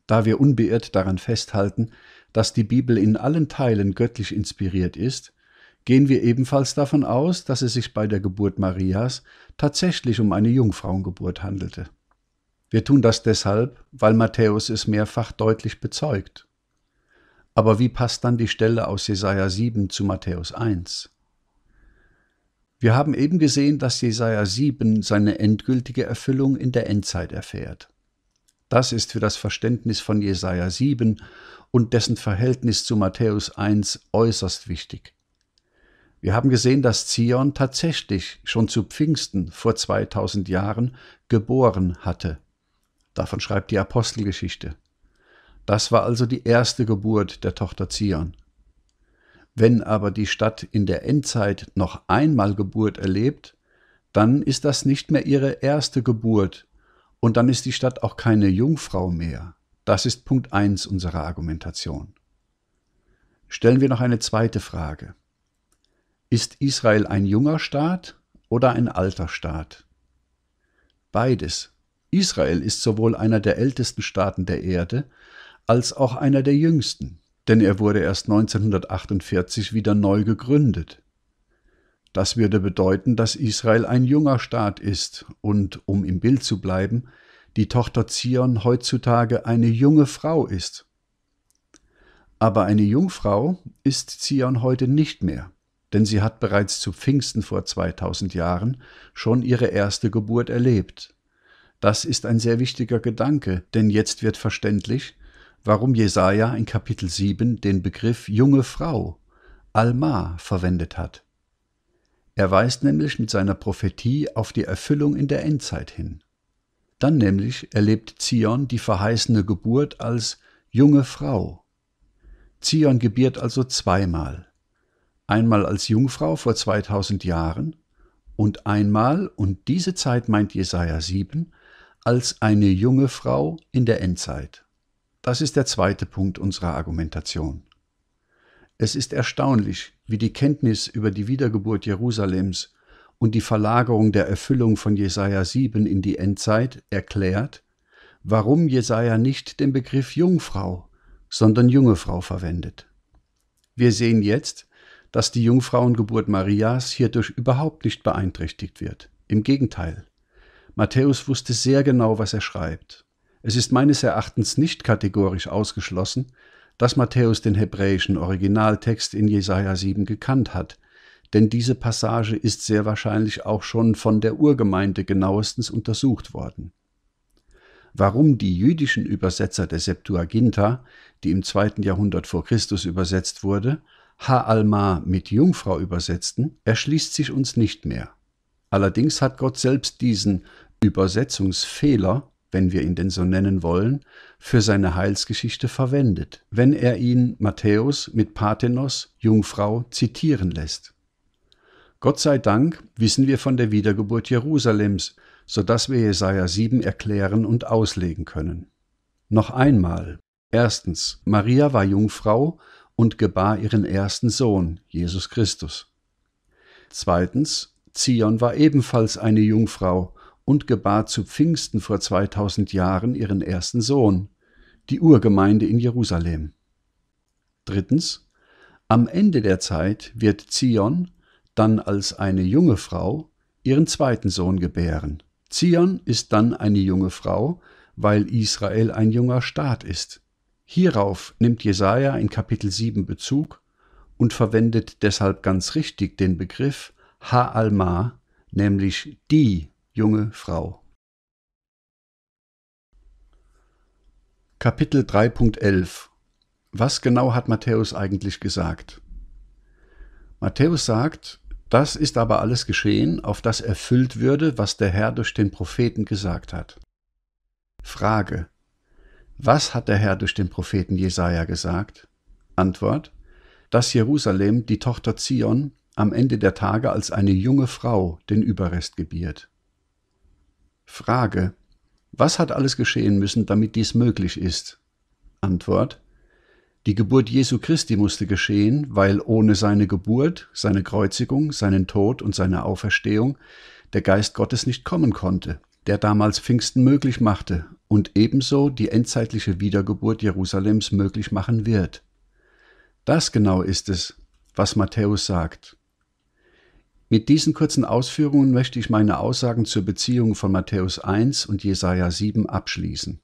Da wir unbeirrt daran festhalten, dass die Bibel in allen Teilen göttlich inspiriert ist, gehen wir ebenfalls davon aus, dass es sich bei der Geburt Marias tatsächlich um eine Jungfrauengeburt handelte. Wir tun das deshalb, weil Matthäus es mehrfach deutlich bezeugt. Aber wie passt dann die Stelle aus Jesaja 7 zu Matthäus 1? Wir haben eben gesehen, dass Jesaja 7 seine endgültige Erfüllung in der Endzeit erfährt. Das ist für das Verständnis von Jesaja 7 und dessen Verhältnis zu Matthäus 1 äußerst wichtig. Wir haben gesehen, dass Zion tatsächlich schon zu Pfingsten vor 2000 Jahren geboren hatte. Davon schreibt die Apostelgeschichte. Das war also die erste Geburt der Tochter Zion. Wenn aber die Stadt in der Endzeit noch einmal Geburt erlebt, dann ist das nicht mehr ihre erste Geburt und dann ist die Stadt auch keine Jungfrau mehr. Das ist Punkt 1 unserer Argumentation. Stellen wir noch eine zweite Frage. Ist Israel ein junger Staat oder ein alter Staat? Beides. Israel ist sowohl einer der ältesten Staaten der Erde als auch einer der jüngsten, denn er wurde erst 1948 wieder neu gegründet. Das würde bedeuten, dass Israel ein junger Staat ist und, um im Bild zu bleiben, die Tochter Zion heutzutage eine junge Frau ist. Aber eine Jungfrau ist Zion heute nicht mehr denn sie hat bereits zu Pfingsten vor 2000 Jahren schon ihre erste Geburt erlebt. Das ist ein sehr wichtiger Gedanke, denn jetzt wird verständlich, warum Jesaja in Kapitel 7 den Begriff junge Frau, Alma, verwendet hat. Er weist nämlich mit seiner Prophetie auf die Erfüllung in der Endzeit hin. Dann nämlich erlebt Zion die verheißene Geburt als junge Frau. Zion gebiert also zweimal, Einmal als Jungfrau vor 2000 Jahren und einmal, und diese Zeit meint Jesaja 7, als eine junge Frau in der Endzeit. Das ist der zweite Punkt unserer Argumentation. Es ist erstaunlich, wie die Kenntnis über die Wiedergeburt Jerusalems und die Verlagerung der Erfüllung von Jesaja 7 in die Endzeit erklärt, warum Jesaja nicht den Begriff Jungfrau, sondern junge Frau verwendet. Wir sehen jetzt, dass die Jungfrauengeburt Marias hierdurch überhaupt nicht beeinträchtigt wird. Im Gegenteil. Matthäus wusste sehr genau, was er schreibt. Es ist meines Erachtens nicht kategorisch ausgeschlossen, dass Matthäus den hebräischen Originaltext in Jesaja 7 gekannt hat, denn diese Passage ist sehr wahrscheinlich auch schon von der Urgemeinde genauestens untersucht worden. Warum die jüdischen Übersetzer der Septuaginta, die im zweiten Jahrhundert vor Christus übersetzt wurde, Ha'alma mit Jungfrau übersetzten, erschließt sich uns nicht mehr. Allerdings hat Gott selbst diesen Übersetzungsfehler, wenn wir ihn denn so nennen wollen, für seine Heilsgeschichte verwendet, wenn er ihn Matthäus mit Patenos, Jungfrau, zitieren lässt. Gott sei Dank wissen wir von der Wiedergeburt Jerusalems, so dass wir Jesaja 7 erklären und auslegen können. Noch einmal. Erstens, Maria war Jungfrau und gebar ihren ersten Sohn, Jesus Christus. Zweitens, Zion war ebenfalls eine Jungfrau und gebar zu Pfingsten vor 2000 Jahren ihren ersten Sohn, die Urgemeinde in Jerusalem. Drittens, am Ende der Zeit wird Zion, dann als eine junge Frau, ihren zweiten Sohn gebären. Zion ist dann eine junge Frau, weil Israel ein junger Staat ist. Hierauf nimmt Jesaja in Kapitel 7 Bezug und verwendet deshalb ganz richtig den Begriff Ha'alma, nämlich die junge Frau. Kapitel 3.11 Was genau hat Matthäus eigentlich gesagt? Matthäus sagt, das ist aber alles geschehen, auf das erfüllt würde, was der Herr durch den Propheten gesagt hat. Frage was hat der Herr durch den Propheten Jesaja gesagt? Antwort: Dass Jerusalem, die Tochter Zion, am Ende der Tage als eine junge Frau den Überrest gebiert. Frage: Was hat alles geschehen müssen, damit dies möglich ist? Antwort: Die Geburt Jesu Christi musste geschehen, weil ohne seine Geburt, seine Kreuzigung, seinen Tod und seine Auferstehung der Geist Gottes nicht kommen konnte der damals Pfingsten möglich machte und ebenso die endzeitliche Wiedergeburt Jerusalems möglich machen wird. Das genau ist es, was Matthäus sagt. Mit diesen kurzen Ausführungen möchte ich meine Aussagen zur Beziehung von Matthäus 1 und Jesaja 7 abschließen.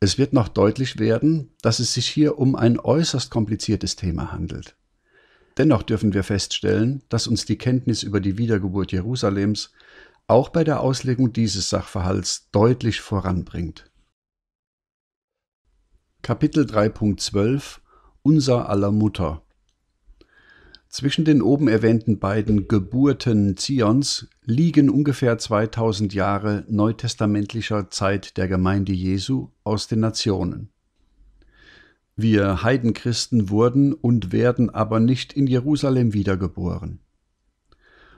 Es wird noch deutlich werden, dass es sich hier um ein äußerst kompliziertes Thema handelt. Dennoch dürfen wir feststellen, dass uns die Kenntnis über die Wiedergeburt Jerusalems auch bei der Auslegung dieses Sachverhalts deutlich voranbringt. Kapitel 3.12 Unser aller Mutter Zwischen den oben erwähnten beiden Geburten Zions liegen ungefähr 2000 Jahre neutestamentlicher Zeit der Gemeinde Jesu aus den Nationen. Wir Heidenchristen wurden und werden aber nicht in Jerusalem wiedergeboren.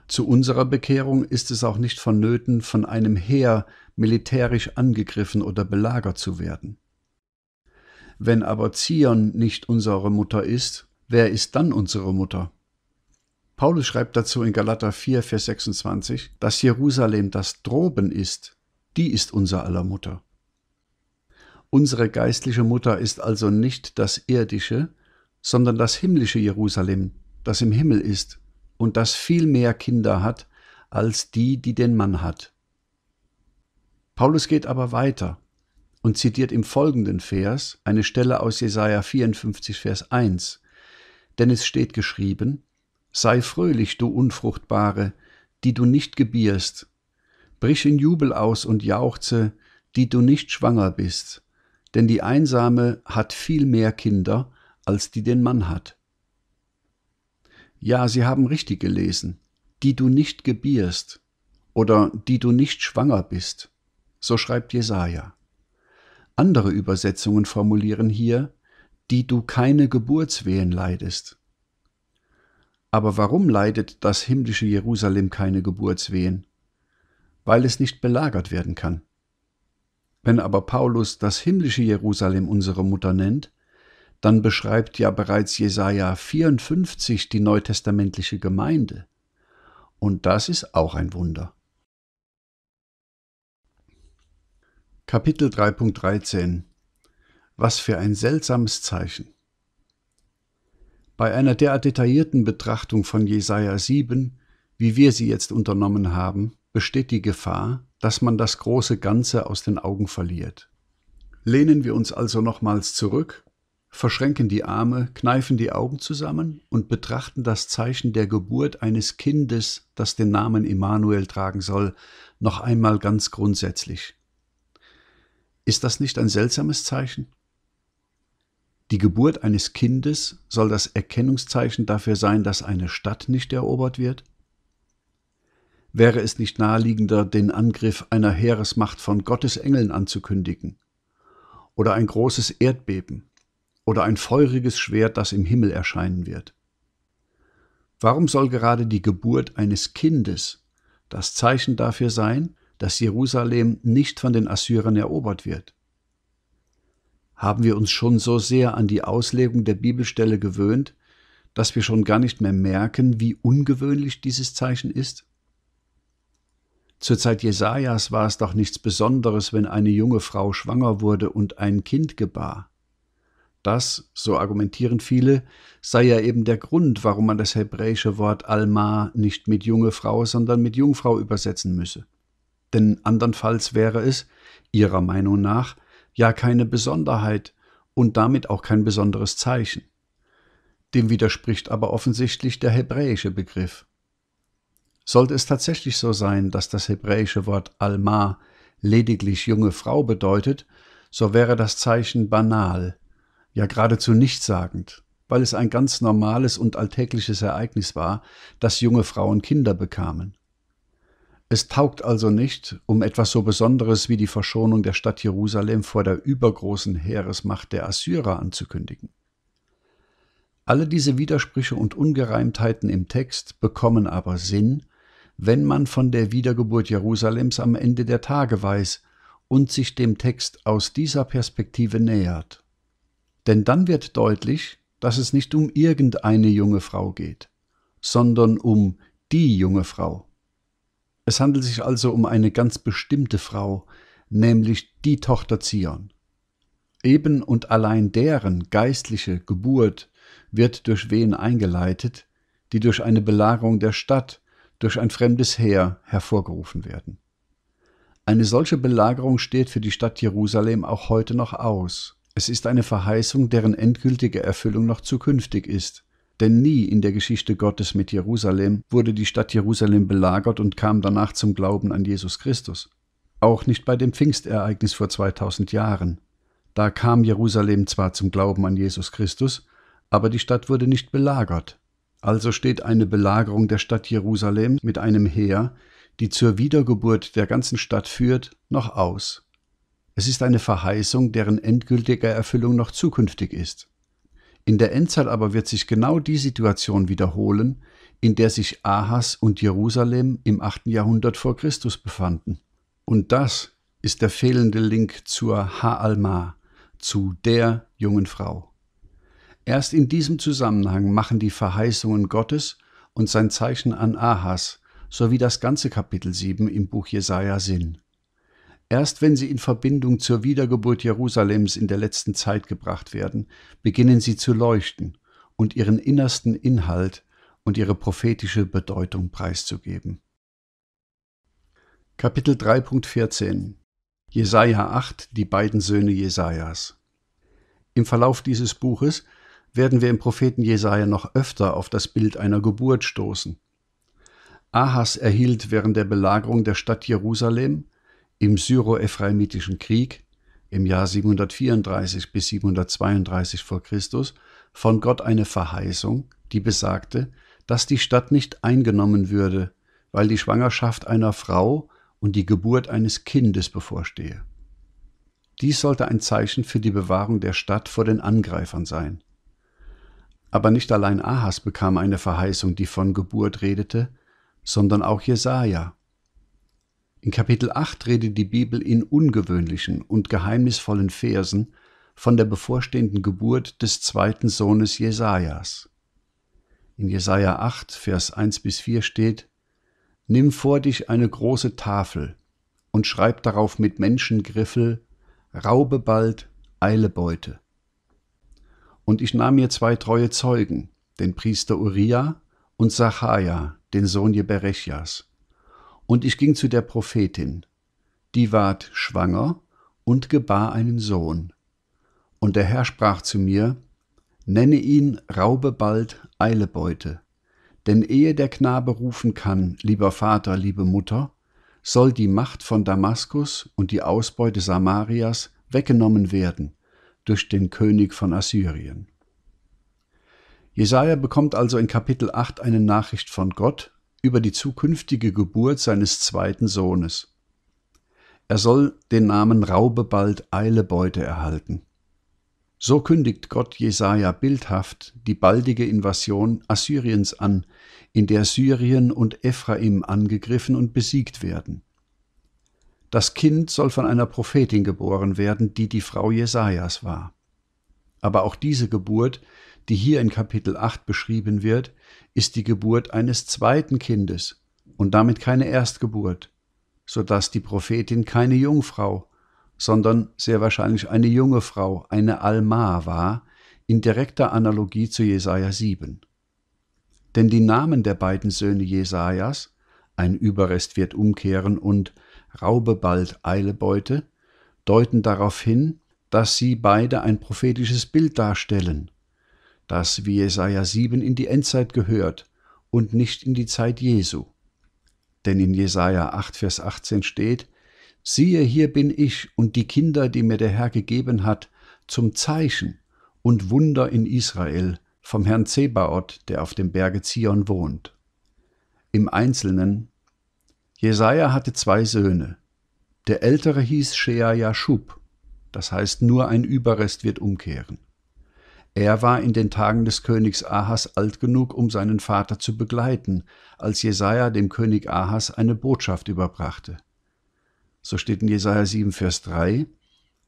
Zu unserer Bekehrung ist es auch nicht vonnöten, von einem Heer militärisch angegriffen oder belagert zu werden. Wenn aber Zion nicht unsere Mutter ist, wer ist dann unsere Mutter? Paulus schreibt dazu in Galater 4, Vers 26, dass Jerusalem das droben ist, die ist unser aller Mutter. Unsere geistliche Mutter ist also nicht das irdische, sondern das himmlische Jerusalem, das im Himmel ist und das viel mehr Kinder hat als die, die den Mann hat. Paulus geht aber weiter und zitiert im folgenden Vers eine Stelle aus Jesaja 54, Vers 1. Denn es steht geschrieben: Sei fröhlich, du Unfruchtbare, die du nicht gebierst. Brich in Jubel aus und jauchze, die du nicht schwanger bist. Denn die Einsame hat viel mehr Kinder, als die den Mann hat. Ja, sie haben richtig gelesen, die du nicht gebierst oder die du nicht schwanger bist. So schreibt Jesaja. Andere Übersetzungen formulieren hier, die du keine Geburtswehen leidest. Aber warum leidet das himmlische Jerusalem keine Geburtswehen? Weil es nicht belagert werden kann. Wenn aber Paulus das himmlische Jerusalem unsere Mutter nennt, dann beschreibt ja bereits Jesaja 54 die neutestamentliche Gemeinde. Und das ist auch ein Wunder. Kapitel 3.13 Was für ein seltsames Zeichen. Bei einer derart detaillierten Betrachtung von Jesaja 7, wie wir sie jetzt unternommen haben, besteht die Gefahr, dass man das große Ganze aus den Augen verliert. Lehnen wir uns also nochmals zurück verschränken die Arme, kneifen die Augen zusammen und betrachten das Zeichen der Geburt eines Kindes, das den Namen Immanuel tragen soll, noch einmal ganz grundsätzlich. Ist das nicht ein seltsames Zeichen? Die Geburt eines Kindes soll das Erkennungszeichen dafür sein, dass eine Stadt nicht erobert wird? Wäre es nicht naheliegender, den Angriff einer Heeresmacht von Gottes Engeln anzukündigen? Oder ein großes Erdbeben, oder ein feuriges Schwert, das im Himmel erscheinen wird. Warum soll gerade die Geburt eines Kindes das Zeichen dafür sein, dass Jerusalem nicht von den Assyrern erobert wird? Haben wir uns schon so sehr an die Auslegung der Bibelstelle gewöhnt, dass wir schon gar nicht mehr merken, wie ungewöhnlich dieses Zeichen ist? Zur Zeit Jesajas war es doch nichts Besonderes, wenn eine junge Frau schwanger wurde und ein Kind gebar. Das, so argumentieren viele, sei ja eben der Grund, warum man das hebräische Wort Alma nicht mit junge Frau, sondern mit Jungfrau übersetzen müsse. Denn andernfalls wäre es, ihrer Meinung nach, ja keine Besonderheit und damit auch kein besonderes Zeichen. Dem widerspricht aber offensichtlich der hebräische Begriff. Sollte es tatsächlich so sein, dass das hebräische Wort Alma lediglich junge Frau bedeutet, so wäre das Zeichen banal, ja geradezu nichtssagend, weil es ein ganz normales und alltägliches Ereignis war, dass junge Frauen Kinder bekamen. Es taugt also nicht, um etwas so Besonderes wie die Verschonung der Stadt Jerusalem vor der übergroßen Heeresmacht der Assyrer anzukündigen. Alle diese Widersprüche und Ungereimtheiten im Text bekommen aber Sinn, wenn man von der Wiedergeburt Jerusalems am Ende der Tage weiß und sich dem Text aus dieser Perspektive nähert. Denn dann wird deutlich, dass es nicht um irgendeine junge Frau geht, sondern um die junge Frau. Es handelt sich also um eine ganz bestimmte Frau, nämlich die Tochter Zion. Eben und allein deren geistliche Geburt wird durch wen eingeleitet, die durch eine Belagerung der Stadt, durch ein fremdes Heer hervorgerufen werden. Eine solche Belagerung steht für die Stadt Jerusalem auch heute noch aus. Es ist eine Verheißung, deren endgültige Erfüllung noch zukünftig ist. Denn nie in der Geschichte Gottes mit Jerusalem wurde die Stadt Jerusalem belagert und kam danach zum Glauben an Jesus Christus. Auch nicht bei dem Pfingstereignis vor 2000 Jahren. Da kam Jerusalem zwar zum Glauben an Jesus Christus, aber die Stadt wurde nicht belagert. Also steht eine Belagerung der Stadt Jerusalem mit einem Heer, die zur Wiedergeburt der ganzen Stadt führt, noch aus. Es ist eine Verheißung, deren endgültige Erfüllung noch zukünftig ist. In der Endzeit aber wird sich genau die Situation wiederholen, in der sich Ahas und Jerusalem im 8. Jahrhundert vor Christus befanden. Und das ist der fehlende Link zur Ha'alma, zu der jungen Frau. Erst in diesem Zusammenhang machen die Verheißungen Gottes und sein Zeichen an Ahas sowie das ganze Kapitel 7 im Buch Jesaja Sinn. Erst wenn sie in Verbindung zur Wiedergeburt Jerusalems in der letzten Zeit gebracht werden, beginnen sie zu leuchten und ihren innersten Inhalt und ihre prophetische Bedeutung preiszugeben. Kapitel 3.14 Jesaja 8 Die beiden Söhne Jesajas Im Verlauf dieses Buches werden wir im Propheten Jesaja noch öfter auf das Bild einer Geburt stoßen. Ahas erhielt während der Belagerung der Stadt Jerusalem im syro-ephraimitischen Krieg im Jahr 734 bis 732 vor Christus von Gott eine Verheißung, die besagte, dass die Stadt nicht eingenommen würde, weil die Schwangerschaft einer Frau und die Geburt eines Kindes bevorstehe. Dies sollte ein Zeichen für die Bewahrung der Stadt vor den Angreifern sein. Aber nicht allein Ahas bekam eine Verheißung, die von Geburt redete, sondern auch Jesaja, in Kapitel 8 redet die Bibel in ungewöhnlichen und geheimnisvollen Versen von der bevorstehenden Geburt des zweiten Sohnes Jesajas. In Jesaja 8, Vers 1 bis 4 steht: Nimm vor dich eine große Tafel und schreib darauf mit Menschengriffel: Raube bald, eile Beute. Und ich nahm mir zwei treue Zeugen, den Priester Uriah und Sachaja, den Sohn Jeberechias. Und ich ging zu der Prophetin, die ward schwanger und gebar einen Sohn. Und der Herr sprach zu mir, Nenne ihn Raubebald Eilebeute, denn ehe der Knabe rufen kann, lieber Vater, liebe Mutter, soll die Macht von Damaskus und die Ausbeute Samarias weggenommen werden durch den König von Assyrien. Jesaja bekommt also in Kapitel 8 eine Nachricht von Gott, über die zukünftige Geburt seines zweiten Sohnes. Er soll den Namen Raubebald Eilebeute erhalten. So kündigt Gott Jesaja bildhaft die baldige Invasion Assyriens an, in der Syrien und Ephraim angegriffen und besiegt werden. Das Kind soll von einer Prophetin geboren werden, die die Frau Jesajas war. Aber auch diese Geburt, die hier in Kapitel 8 beschrieben wird, ist die Geburt eines zweiten Kindes und damit keine Erstgeburt, so dass die Prophetin keine Jungfrau, sondern sehr wahrscheinlich eine junge Frau, eine Alma war, in direkter Analogie zu Jesaja 7. Denn die Namen der beiden Söhne Jesajas, ein Überrest wird umkehren und raube bald Eilebeute, deuten darauf hin, dass sie beide ein prophetisches Bild darstellen das wie Jesaja 7 in die Endzeit gehört und nicht in die Zeit Jesu. Denn in Jesaja 8, Vers 18 steht: Siehe, hier bin ich und die Kinder, die mir der Herr gegeben hat, zum Zeichen und Wunder in Israel vom Herrn Zebaoth, der auf dem Berge Zion wohnt. Im Einzelnen: Jesaja hatte zwei Söhne. Der ältere hieß Shea Jashub, das heißt, nur ein Überrest wird umkehren. Er war in den Tagen des Königs Ahas alt genug, um seinen Vater zu begleiten, als Jesaja dem König Ahas eine Botschaft überbrachte. So steht in Jesaja 7, Vers 3.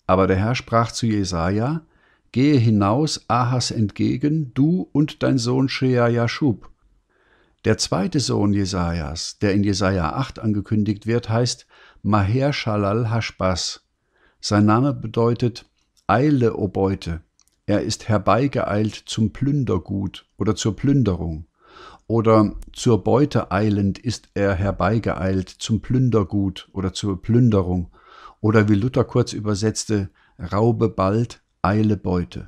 Aber der Herr sprach zu Jesaja: Gehe hinaus Ahas entgegen, du und dein Sohn Shea Jashub. Der zweite Sohn Jesajas, der in Jesaja 8 angekündigt wird, heißt Maher Shalal Hashbas. Sein Name bedeutet Eile, o Beute er ist herbeigeeilt zum Plündergut oder zur Plünderung. Oder zur Beute eilend ist er herbeigeeilt zum Plündergut oder zur Plünderung. Oder wie Luther kurz übersetzte, raube bald, eile Beute.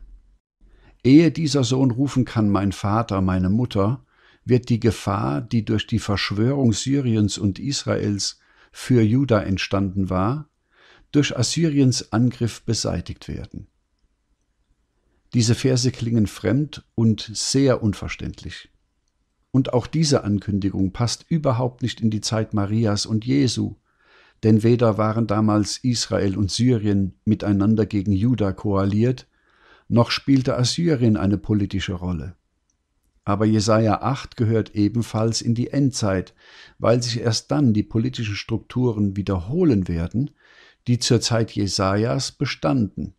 Ehe dieser Sohn rufen kann, mein Vater, meine Mutter, wird die Gefahr, die durch die Verschwörung Syriens und Israels für Juda entstanden war, durch Assyriens Angriff beseitigt werden. Diese Verse klingen fremd und sehr unverständlich. Und auch diese Ankündigung passt überhaupt nicht in die Zeit Marias und Jesu, denn weder waren damals Israel und Syrien miteinander gegen Juda koaliert, noch spielte Assyrien eine politische Rolle. Aber Jesaja 8 gehört ebenfalls in die Endzeit, weil sich erst dann die politischen Strukturen wiederholen werden, die zur Zeit Jesajas bestanden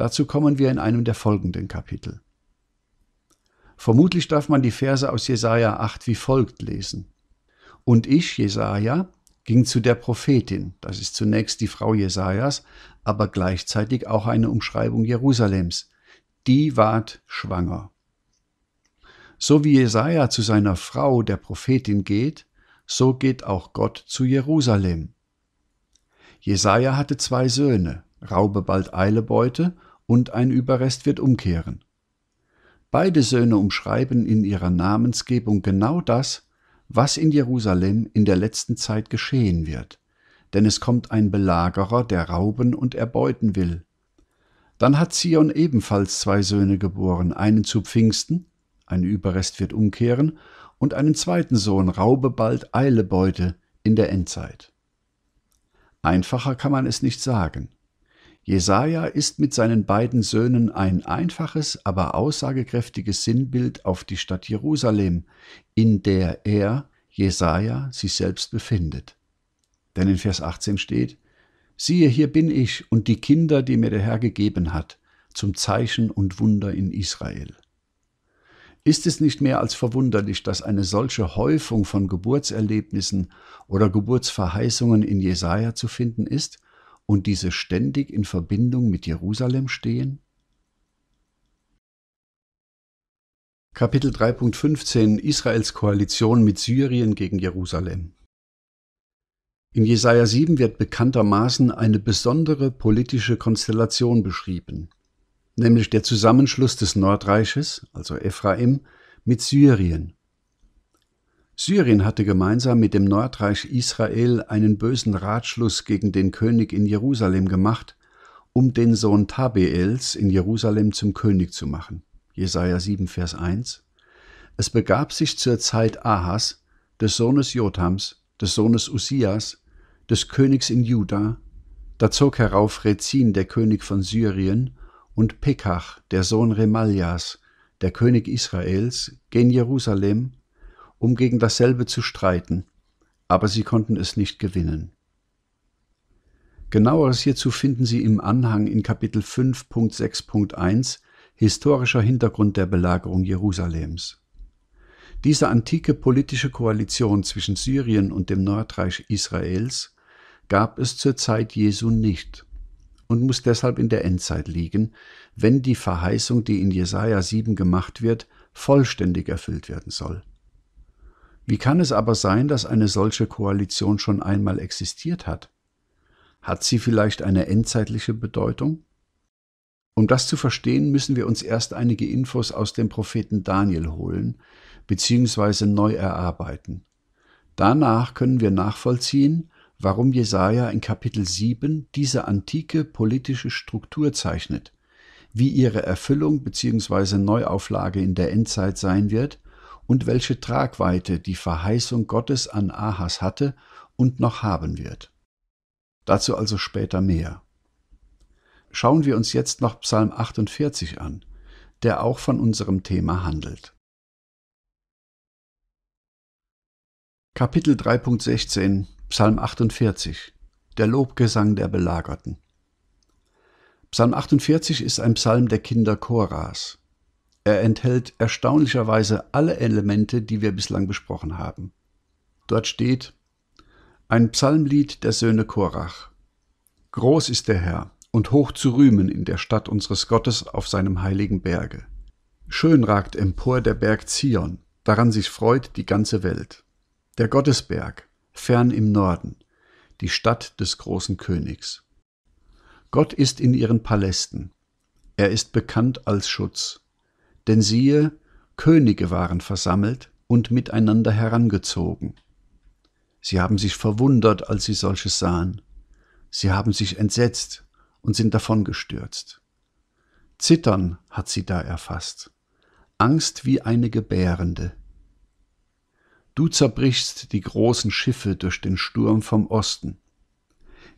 Dazu kommen wir in einem der folgenden Kapitel. Vermutlich darf man die Verse aus Jesaja 8 wie folgt lesen. Und ich, Jesaja, ging zu der Prophetin, das ist zunächst die Frau Jesajas, aber gleichzeitig auch eine Umschreibung Jerusalems. Die ward schwanger. So wie Jesaja zu seiner Frau, der Prophetin, geht, so geht auch Gott zu Jerusalem. Jesaja hatte zwei Söhne, Raube bald Eilebeute und ein Überrest wird umkehren. Beide Söhne umschreiben in ihrer Namensgebung genau das, was in Jerusalem in der letzten Zeit geschehen wird. Denn es kommt ein Belagerer, der rauben und erbeuten will. Dann hat Zion ebenfalls zwei Söhne geboren, einen zu Pfingsten, ein Überrest wird umkehren, und einen zweiten Sohn, raube bald eile Beute, in der Endzeit. Einfacher kann man es nicht sagen. Jesaja ist mit seinen beiden Söhnen ein einfaches, aber aussagekräftiges Sinnbild auf die Stadt Jerusalem, in der er, Jesaja, sich selbst befindet. Denn in Vers 18 steht: Siehe, hier bin ich und die Kinder, die mir der Herr gegeben hat, zum Zeichen und Wunder in Israel. Ist es nicht mehr als verwunderlich, dass eine solche Häufung von Geburtserlebnissen oder Geburtsverheißungen in Jesaja zu finden ist? und diese ständig in Verbindung mit Jerusalem stehen? Kapitel 3.15 Israels Koalition mit Syrien gegen Jerusalem In Jesaja 7 wird bekanntermaßen eine besondere politische Konstellation beschrieben, nämlich der Zusammenschluss des Nordreiches, also Ephraim, mit Syrien Syrien hatte gemeinsam mit dem Nordreich Israel einen bösen Ratschluss gegen den König in Jerusalem gemacht, um den Sohn Tabeels in Jerusalem zum König zu machen. Jesaja 7, Vers 1. Es begab sich zur Zeit Ahas, des Sohnes Jotams, des Sohnes Usias, des Königs in Juda, da zog herauf Rezin, der König von Syrien, und Pekach, der Sohn Remaljas, der König Israels, gen Jerusalem um gegen dasselbe zu streiten, aber sie konnten es nicht gewinnen. Genaueres hierzu finden Sie im Anhang in Kapitel 5.6.1 Historischer Hintergrund der Belagerung Jerusalems. Diese antike politische Koalition zwischen Syrien und dem Nordreich Israels gab es zur Zeit Jesu nicht und muss deshalb in der Endzeit liegen, wenn die Verheißung, die in Jesaja 7 gemacht wird, vollständig erfüllt werden soll. Wie kann es aber sein, dass eine solche Koalition schon einmal existiert hat? Hat sie vielleicht eine endzeitliche Bedeutung? Um das zu verstehen, müssen wir uns erst einige Infos aus dem Propheten Daniel holen bzw. neu erarbeiten. Danach können wir nachvollziehen, warum Jesaja in Kapitel 7 diese antike politische Struktur zeichnet, wie ihre Erfüllung bzw. Neuauflage in der Endzeit sein wird und welche Tragweite die Verheißung Gottes an Ahas hatte und noch haben wird. Dazu also später mehr. Schauen wir uns jetzt noch Psalm 48 an, der auch von unserem Thema handelt. Kapitel 3.16 Psalm 48 Der Lobgesang der Belagerten Psalm 48 ist ein Psalm der Kinder Koras. Er enthält erstaunlicherweise alle Elemente, die wir bislang besprochen haben. Dort steht ein Psalmlied der Söhne Korach. Groß ist der Herr und hoch zu rühmen in der Stadt unseres Gottes auf seinem heiligen Berge. Schön ragt empor der Berg Zion, daran sich freut die ganze Welt. Der Gottesberg, fern im Norden, die Stadt des großen Königs. Gott ist in ihren Palästen. Er ist bekannt als Schutz. Denn siehe, Könige waren versammelt und miteinander herangezogen. Sie haben sich verwundert, als sie solches sahen. Sie haben sich entsetzt und sind davongestürzt. Zittern hat sie da erfasst. Angst wie eine Gebärende. Du zerbrichst die großen Schiffe durch den Sturm vom Osten.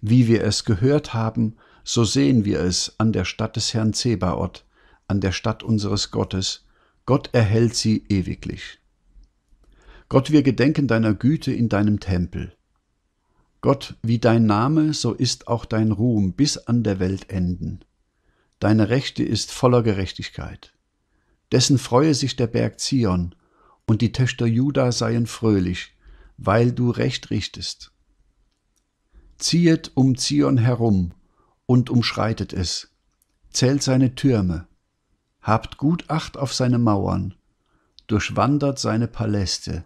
Wie wir es gehört haben, so sehen wir es an der Stadt des Herrn Zebaoth, an der Stadt unseres Gottes, Gott erhält sie ewiglich. Gott, wir gedenken deiner Güte in deinem Tempel. Gott, wie dein Name, so ist auch dein Ruhm bis an der Welt enden. Deine Rechte ist voller Gerechtigkeit. Dessen freue sich der Berg Zion, und die Töchter Juda seien fröhlich, weil du recht richtest. Ziehet um Zion herum und umschreitet es, zählt seine Türme, habt gut acht auf seine mauern durchwandert seine paläste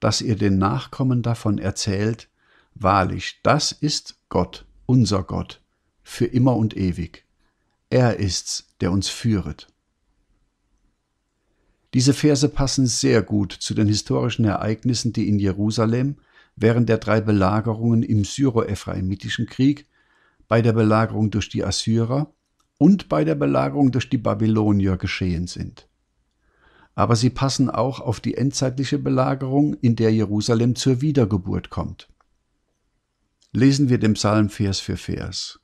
dass ihr den nachkommen davon erzählt wahrlich das ist gott unser gott für immer und ewig er ist's der uns führet diese Verse passen sehr gut zu den historischen Ereignissen, die in Jerusalem während der drei Belagerungen im syro ephraimitischen Krieg, bei der Belagerung durch die Assyrer und bei der Belagerung durch die Babylonier geschehen sind. Aber sie passen auch auf die endzeitliche Belagerung, in der Jerusalem zur Wiedergeburt kommt. Lesen wir den Psalm Vers für Vers.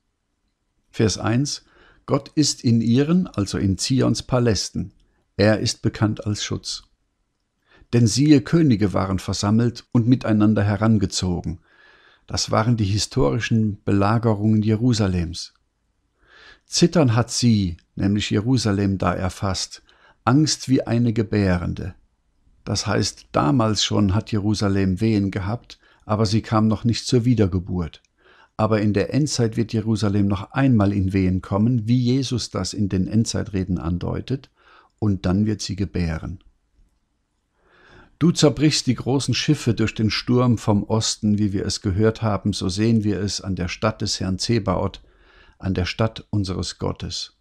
Vers 1 Gott ist in ihren, also in Zions Palästen. Er ist bekannt als Schutz. Denn siehe, Könige waren versammelt und miteinander herangezogen. Das waren die historischen Belagerungen Jerusalems. Zittern hat sie, nämlich Jerusalem, da erfasst, Angst wie eine Gebärende. Das heißt, damals schon hat Jerusalem Wehen gehabt, aber sie kam noch nicht zur Wiedergeburt. Aber in der Endzeit wird Jerusalem noch einmal in Wehen kommen, wie Jesus das in den Endzeitreden andeutet, und dann wird sie gebären. Du zerbrichst die großen Schiffe durch den Sturm vom Osten, wie wir es gehört haben, so sehen wir es an der Stadt des Herrn Zebaoth, an der Stadt unseres Gottes.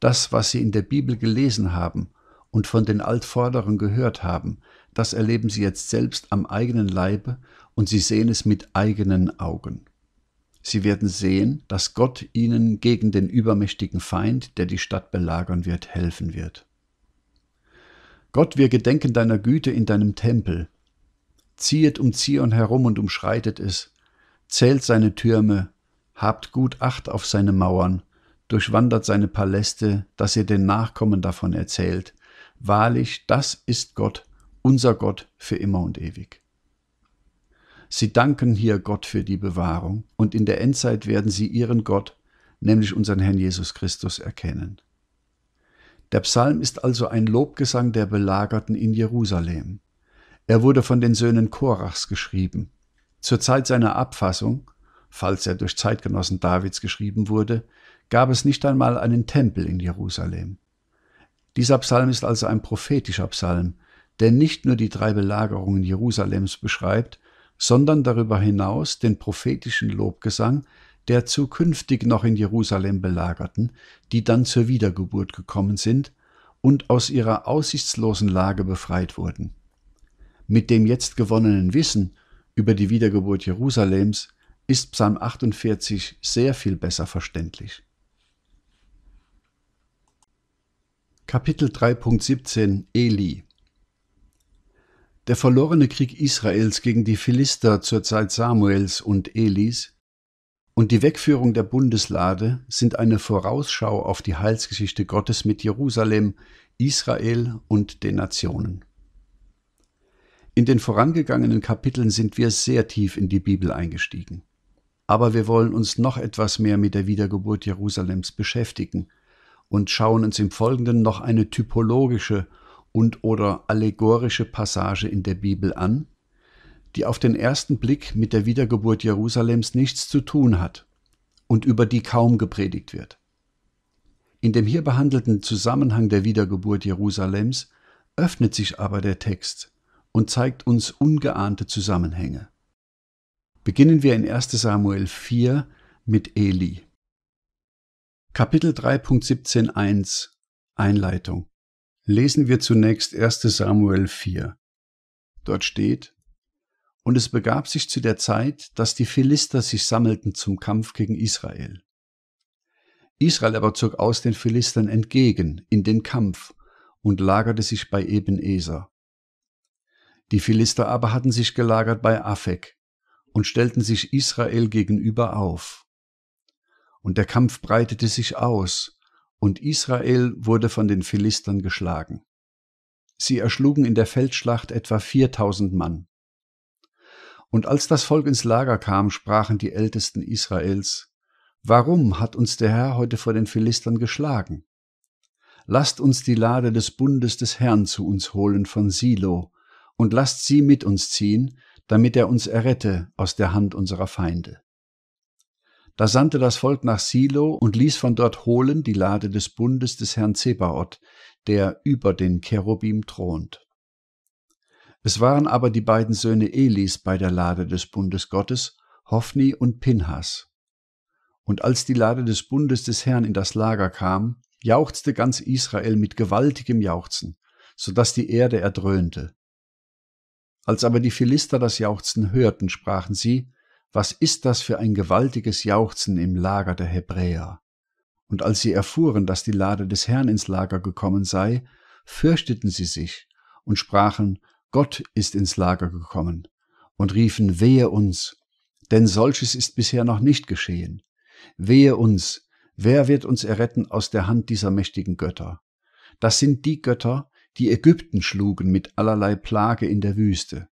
Das, was sie in der Bibel gelesen haben und von den Altvorderen gehört haben, das erleben sie jetzt selbst am eigenen Leibe und sie sehen es mit eigenen Augen. Sie werden sehen, dass Gott ihnen gegen den übermächtigen Feind, der die Stadt belagern wird, helfen wird. Gott, wir gedenken deiner Güte in deinem Tempel. Ziehet um Zion herum und umschreitet es, zählt seine Türme, Habt gut Acht auf seine Mauern, durchwandert seine Paläste, dass ihr den Nachkommen davon erzählt. Wahrlich, das ist Gott, unser Gott für immer und ewig. Sie danken hier Gott für die Bewahrung und in der Endzeit werden sie ihren Gott, nämlich unseren Herrn Jesus Christus, erkennen. Der Psalm ist also ein Lobgesang der Belagerten in Jerusalem. Er wurde von den Söhnen Korachs geschrieben. Zur Zeit seiner Abfassung, falls er durch Zeitgenossen Davids geschrieben wurde, gab es nicht einmal einen Tempel in Jerusalem. Dieser Psalm ist also ein prophetischer Psalm, der nicht nur die drei Belagerungen Jerusalems beschreibt, sondern darüber hinaus den prophetischen Lobgesang der zukünftig noch in Jerusalem Belagerten, die dann zur Wiedergeburt gekommen sind und aus ihrer aussichtslosen Lage befreit wurden. Mit dem jetzt gewonnenen Wissen über die Wiedergeburt Jerusalems ist Psalm 48 sehr viel besser verständlich. Kapitel 3.17 Eli Der verlorene Krieg Israels gegen die Philister zur Zeit Samuels und Elis und die Wegführung der Bundeslade sind eine Vorausschau auf die Heilsgeschichte Gottes mit Jerusalem, Israel und den Nationen. In den vorangegangenen Kapiteln sind wir sehr tief in die Bibel eingestiegen. Aber wir wollen uns noch etwas mehr mit der Wiedergeburt Jerusalems beschäftigen und schauen uns im Folgenden noch eine typologische und oder allegorische Passage in der Bibel an, die auf den ersten Blick mit der Wiedergeburt Jerusalems nichts zu tun hat und über die kaum gepredigt wird. In dem hier behandelten Zusammenhang der Wiedergeburt Jerusalems öffnet sich aber der Text und zeigt uns ungeahnte Zusammenhänge. Beginnen wir in 1 Samuel 4 mit Eli. Kapitel 3.17.1 Einleitung. Lesen wir zunächst 1 Samuel 4. Dort steht, Und es begab sich zu der Zeit, dass die Philister sich sammelten zum Kampf gegen Israel. Israel aber zog aus den Philistern entgegen in den Kampf und lagerte sich bei Eben Eser. Die Philister aber hatten sich gelagert bei Afek, und stellten sich Israel gegenüber auf. Und der Kampf breitete sich aus, und Israel wurde von den Philistern geschlagen. Sie erschlugen in der Feldschlacht etwa 4000 Mann. Und als das Volk ins Lager kam, sprachen die Ältesten Israels, Warum hat uns der Herr heute vor den Philistern geschlagen? Lasst uns die Lade des Bundes des Herrn zu uns holen von Silo, und lasst sie mit uns ziehen, damit er uns errette aus der Hand unserer Feinde. Da sandte das Volk nach Silo und ließ von dort holen die Lade des Bundes des Herrn Zebaoth, der über den Cherubim thront. Es waren aber die beiden Söhne Elis bei der Lade des Bundes Gottes, Hophni und Pinhas. Und als die Lade des Bundes des Herrn in das Lager kam, jauchzte ganz Israel mit gewaltigem Jauchzen, so daß die Erde erdröhnte. Als aber die Philister das Jauchzen hörten, sprachen sie, was ist das für ein gewaltiges Jauchzen im Lager der Hebräer? Und als sie erfuhren, dass die Lade des Herrn ins Lager gekommen sei, fürchteten sie sich und sprachen, Gott ist ins Lager gekommen, und riefen, wehe uns, denn solches ist bisher noch nicht geschehen. Wehe uns, wer wird uns erretten aus der Hand dieser mächtigen Götter? Das sind die Götter, die Ägypten schlugen mit allerlei Plage in der Wüste.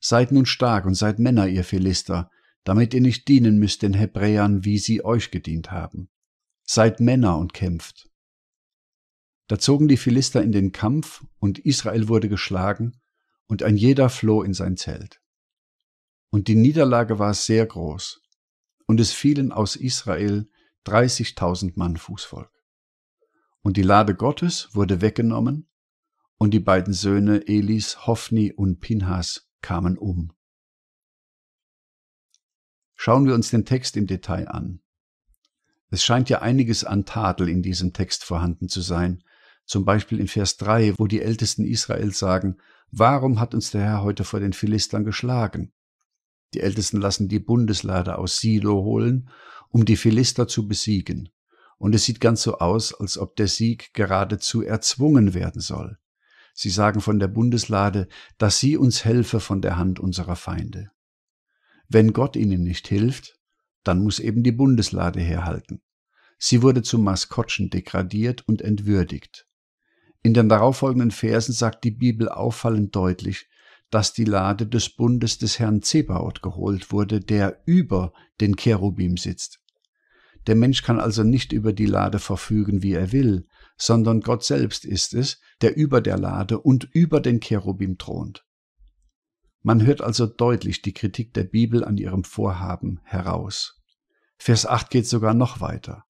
Seid nun stark und seid Männer, ihr Philister, damit ihr nicht dienen müsst den Hebräern, wie sie euch gedient haben. Seid Männer und kämpft. Da zogen die Philister in den Kampf, und Israel wurde geschlagen, und ein jeder floh in sein Zelt. Und die Niederlage war sehr groß, und es fielen aus Israel dreißigtausend Mann Fußvolk. Und die Lade Gottes wurde weggenommen, und die beiden Söhne Elis, Hofni und Pinhas, kamen um. Schauen wir uns den Text im Detail an. Es scheint ja einiges an Tadel in diesem Text vorhanden zu sein, zum Beispiel in Vers 3, wo die Ältesten Israels sagen, warum hat uns der Herr heute vor den Philistern geschlagen? Die Ältesten lassen die Bundeslade aus Silo holen, um die Philister zu besiegen. Und es sieht ganz so aus, als ob der Sieg geradezu erzwungen werden soll. Sie sagen von der Bundeslade, dass sie uns helfe von der Hand unserer Feinde. Wenn Gott ihnen nicht hilft, dann muss eben die Bundeslade herhalten. Sie wurde zu Maskottchen degradiert und entwürdigt. In den darauffolgenden Versen sagt die Bibel auffallend deutlich, dass die Lade des Bundes des Herrn Zebaoth geholt wurde, der über den Cherubim sitzt. Der Mensch kann also nicht über die Lade verfügen, wie er will, sondern Gott selbst ist es, der über der Lade und über den Cherubim thront. Man hört also deutlich die Kritik der Bibel an ihrem Vorhaben heraus. Vers 8 geht sogar noch weiter.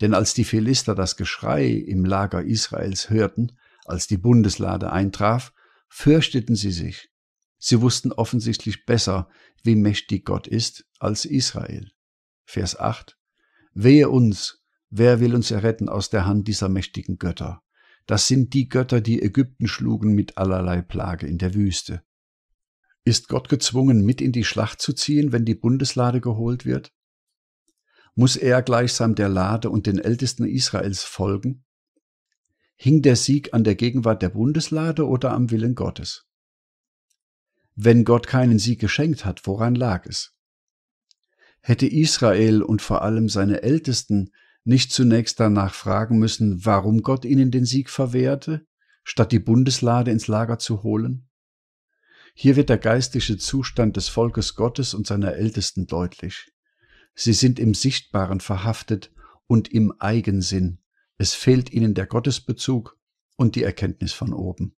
Denn als die Philister das Geschrei im Lager Israels hörten, als die Bundeslade eintraf, fürchteten sie sich. Sie wussten offensichtlich besser, wie mächtig Gott ist, als Israel. Vers 8. Wehe uns, Wer will uns erretten aus der Hand dieser mächtigen Götter? Das sind die Götter, die Ägypten schlugen mit allerlei Plage in der Wüste. Ist Gott gezwungen, mit in die Schlacht zu ziehen, wenn die Bundeslade geholt wird? Muss er gleichsam der Lade und den Ältesten Israels folgen? Hing der Sieg an der Gegenwart der Bundeslade oder am Willen Gottes? Wenn Gott keinen Sieg geschenkt hat, woran lag es? Hätte Israel und vor allem seine Ältesten nicht zunächst danach fragen müssen, warum Gott ihnen den Sieg verwehrte, statt die Bundeslade ins Lager zu holen? Hier wird der geistliche Zustand des Volkes Gottes und seiner Ältesten deutlich. Sie sind im Sichtbaren verhaftet und im Eigensinn. Es fehlt ihnen der Gottesbezug und die Erkenntnis von oben.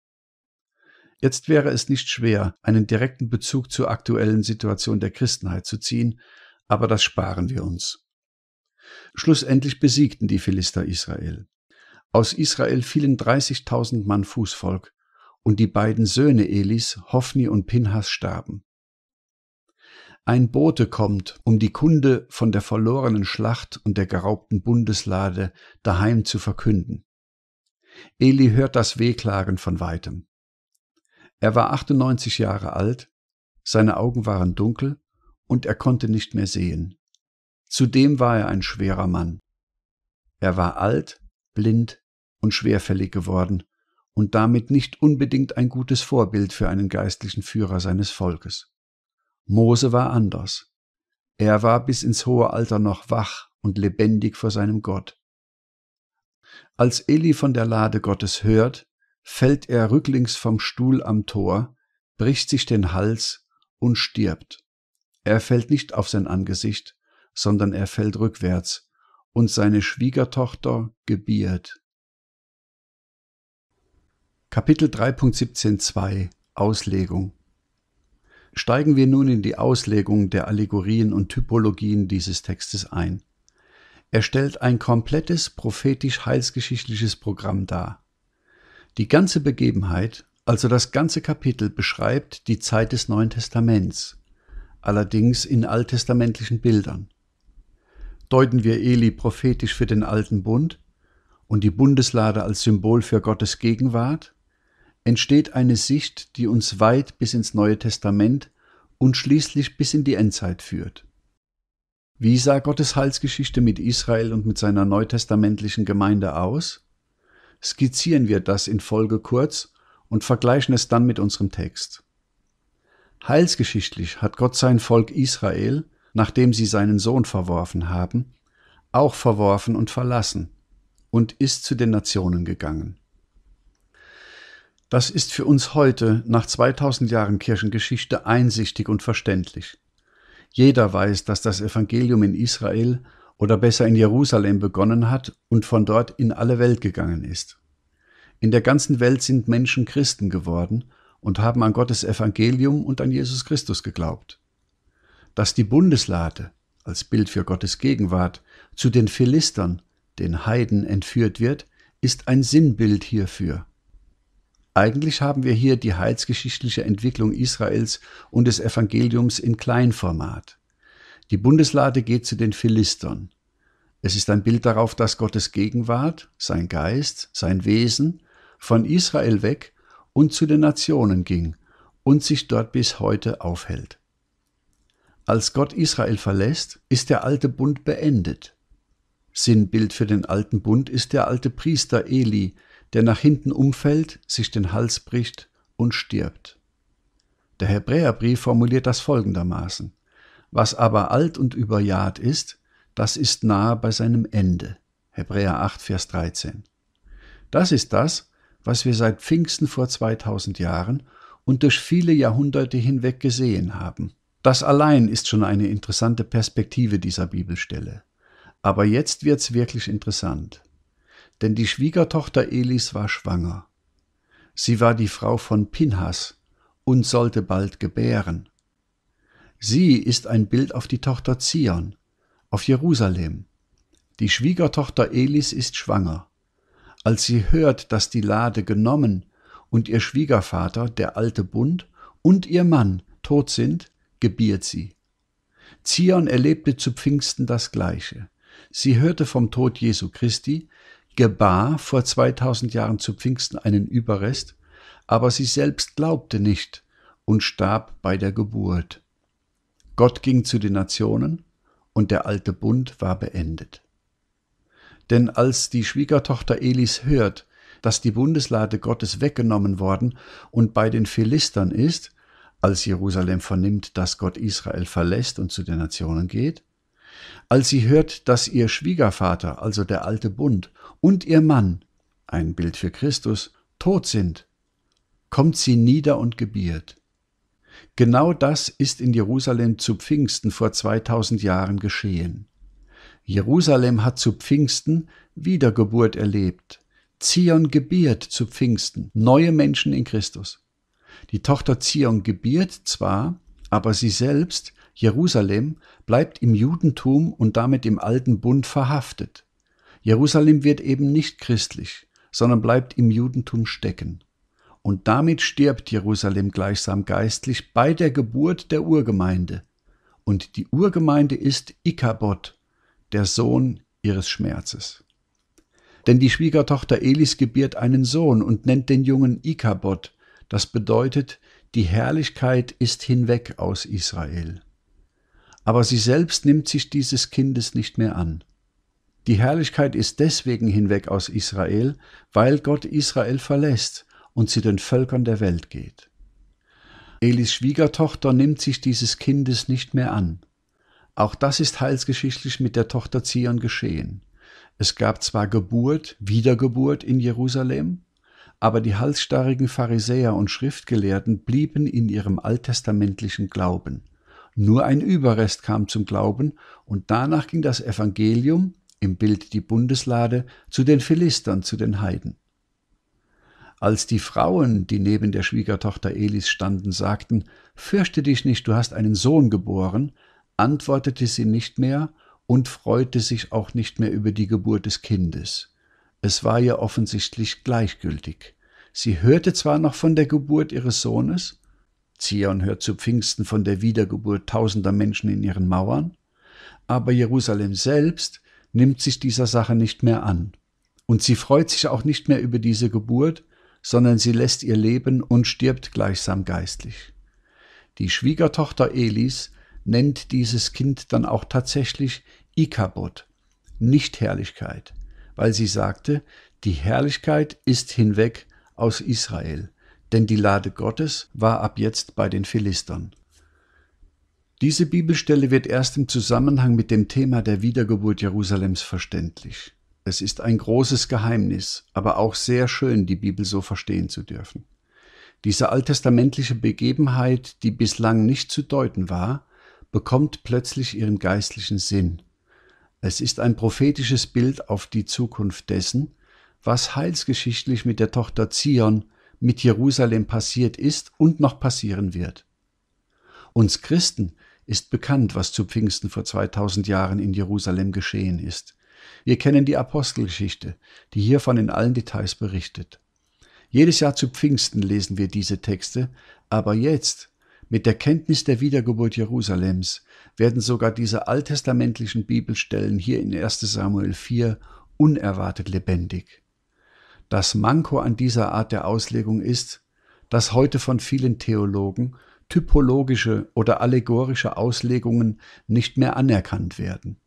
Jetzt wäre es nicht schwer, einen direkten Bezug zur aktuellen Situation der Christenheit zu ziehen, aber das sparen wir uns. Schlussendlich besiegten die Philister Israel. Aus Israel fielen 30.000 Mann Fußvolk, und die beiden Söhne Elis, Hophni und Pinhas, starben. Ein Bote kommt, um die Kunde von der verlorenen Schlacht und der geraubten Bundeslade daheim zu verkünden. Eli hört das Wehklagen von weitem. Er war 98 Jahre alt, seine Augen waren dunkel und er konnte nicht mehr sehen. Zudem war er ein schwerer Mann. Er war alt, blind und schwerfällig geworden und damit nicht unbedingt ein gutes Vorbild für einen geistlichen Führer seines Volkes. Mose war anders. Er war bis ins hohe Alter noch wach und lebendig vor seinem Gott. Als Eli von der Lade Gottes hört, fällt er rücklings vom Stuhl am Tor, bricht sich den Hals und stirbt. Er fällt nicht auf sein Angesicht, sondern er fällt rückwärts und seine Schwiegertochter gebiert. Kapitel 3.17.2 Auslegung Steigen wir nun in die Auslegung der Allegorien und Typologien dieses Textes ein. Er stellt ein komplettes prophetisch-heilsgeschichtliches Programm dar. Die ganze Begebenheit, also das ganze Kapitel, beschreibt die Zeit des Neuen Testaments, allerdings in alttestamentlichen Bildern deuten wir Eli prophetisch für den alten Bund und die Bundeslade als Symbol für Gottes Gegenwart, entsteht eine Sicht, die uns weit bis ins Neue Testament und schließlich bis in die Endzeit führt. Wie sah Gottes Heilsgeschichte mit Israel und mit seiner neutestamentlichen Gemeinde aus? Skizzieren wir das in Folge kurz und vergleichen es dann mit unserem Text. Heilsgeschichtlich hat Gott sein Volk Israel nachdem sie seinen Sohn verworfen haben, auch verworfen und verlassen und ist zu den Nationen gegangen. Das ist für uns heute nach 2000 Jahren Kirchengeschichte einsichtig und verständlich. Jeder weiß, dass das Evangelium in Israel oder besser in Jerusalem begonnen hat und von dort in alle Welt gegangen ist. In der ganzen Welt sind Menschen Christen geworden und haben an Gottes Evangelium und an Jesus Christus geglaubt dass die Bundeslade als Bild für Gottes Gegenwart zu den Philistern, den Heiden, entführt wird, ist ein Sinnbild hierfür. Eigentlich haben wir hier die heilsgeschichtliche Entwicklung Israels und des Evangeliums in Kleinformat. Die Bundeslade geht zu den Philistern. Es ist ein Bild darauf, dass Gottes Gegenwart, sein Geist, sein Wesen von Israel weg und zu den Nationen ging und sich dort bis heute aufhält. Als Gott Israel verlässt, ist der alte Bund beendet. Sinnbild für den alten Bund ist der alte Priester Eli, der nach hinten umfällt, sich den Hals bricht und stirbt. Der Hebräerbrief formuliert das folgendermaßen. Was aber alt und überjahrt ist, das ist nahe bei seinem Ende. Hebräer 8, Vers 13. Das ist das, was wir seit Pfingsten vor 2000 Jahren und durch viele Jahrhunderte hinweg gesehen haben. Das allein ist schon eine interessante Perspektive dieser Bibelstelle. Aber jetzt wird's wirklich interessant. Denn die Schwiegertochter Elis war schwanger. Sie war die Frau von Pinhas und sollte bald gebären. Sie ist ein Bild auf die Tochter Zion, auf Jerusalem. Die Schwiegertochter Elis ist schwanger. Als sie hört, dass die Lade genommen und ihr Schwiegervater, der alte Bund, und ihr Mann tot sind, gebiert sie. Zion erlebte zu Pfingsten das Gleiche. Sie hörte vom Tod Jesu Christi, gebar vor 2000 Jahren zu Pfingsten einen Überrest, aber sie selbst glaubte nicht und starb bei der Geburt. Gott ging zu den Nationen und der alte Bund war beendet. Denn als die Schwiegertochter Elis hört, dass die Bundeslade Gottes weggenommen worden und bei den Philistern ist, als Jerusalem vernimmt, dass Gott Israel verlässt und zu den Nationen geht, als sie hört, dass ihr Schwiegervater, also der alte Bund, und ihr Mann, ein Bild für Christus, tot sind, kommt sie nieder und gebiert. Genau das ist in Jerusalem zu Pfingsten vor 2000 Jahren geschehen. Jerusalem hat zu Pfingsten Wiedergeburt erlebt. Zion gebiert zu Pfingsten, neue Menschen in Christus. Die Tochter Zion gebiert zwar, aber sie selbst, Jerusalem, bleibt im Judentum und damit im alten Bund verhaftet. Jerusalem wird eben nicht christlich, sondern bleibt im Judentum stecken. Und damit stirbt Jerusalem gleichsam geistlich bei der Geburt der Urgemeinde. Und die Urgemeinde ist Ikabod, der Sohn ihres Schmerzes. Denn die Schwiegertochter Elis gebiert einen Sohn und nennt den Jungen Ikabod, das bedeutet, die Herrlichkeit ist hinweg aus Israel. Aber sie selbst nimmt sich dieses Kindes nicht mehr an. Die Herrlichkeit ist deswegen hinweg aus Israel, weil Gott Israel verlässt und zu den Völkern der Welt geht. Elis Schwiegertochter nimmt sich dieses Kindes nicht mehr an. Auch das ist heilsgeschichtlich mit der Tochter Zion geschehen. Es gab zwar Geburt, Wiedergeburt in Jerusalem, aber die halsstarrigen Pharisäer und Schriftgelehrten blieben in ihrem alttestamentlichen Glauben. Nur ein Überrest kam zum Glauben, und danach ging das Evangelium, im Bild die Bundeslade, zu den Philistern, zu den Heiden. Als die Frauen, die neben der Schwiegertochter Elis standen, sagten, Fürchte dich nicht, du hast einen Sohn geboren, antwortete sie nicht mehr und freute sich auch nicht mehr über die Geburt des Kindes. Es war ihr offensichtlich gleichgültig. Sie hörte zwar noch von der Geburt ihres Sohnes, Zion hört zu Pfingsten von der Wiedergeburt tausender Menschen in ihren Mauern, aber Jerusalem selbst nimmt sich dieser Sache nicht mehr an. Und sie freut sich auch nicht mehr über diese Geburt, sondern sie lässt ihr Leben und stirbt gleichsam geistlich. Die Schwiegertochter Elis nennt dieses Kind dann auch tatsächlich Ikabod, Nichtherrlichkeit weil sie sagte, die Herrlichkeit ist hinweg aus Israel, denn die Lade Gottes war ab jetzt bei den Philistern. Diese Bibelstelle wird erst im Zusammenhang mit dem Thema der Wiedergeburt Jerusalems verständlich. Es ist ein großes Geheimnis, aber auch sehr schön, die Bibel so verstehen zu dürfen. Diese alttestamentliche Begebenheit, die bislang nicht zu deuten war, bekommt plötzlich ihren geistlichen Sinn. Es ist ein prophetisches Bild auf die Zukunft dessen, was heilsgeschichtlich mit der Tochter Zion, mit Jerusalem passiert ist und noch passieren wird. Uns Christen ist bekannt, was zu Pfingsten vor 2000 Jahren in Jerusalem geschehen ist. Wir kennen die Apostelgeschichte, die hiervon in allen Details berichtet. Jedes Jahr zu Pfingsten lesen wir diese Texte, aber jetzt, mit der Kenntnis der Wiedergeburt Jerusalems werden sogar diese alttestamentlichen Bibelstellen hier in 1 Samuel 4 unerwartet lebendig. Das Manko an dieser Art der Auslegung ist, dass heute von vielen Theologen typologische oder allegorische Auslegungen nicht mehr anerkannt werden.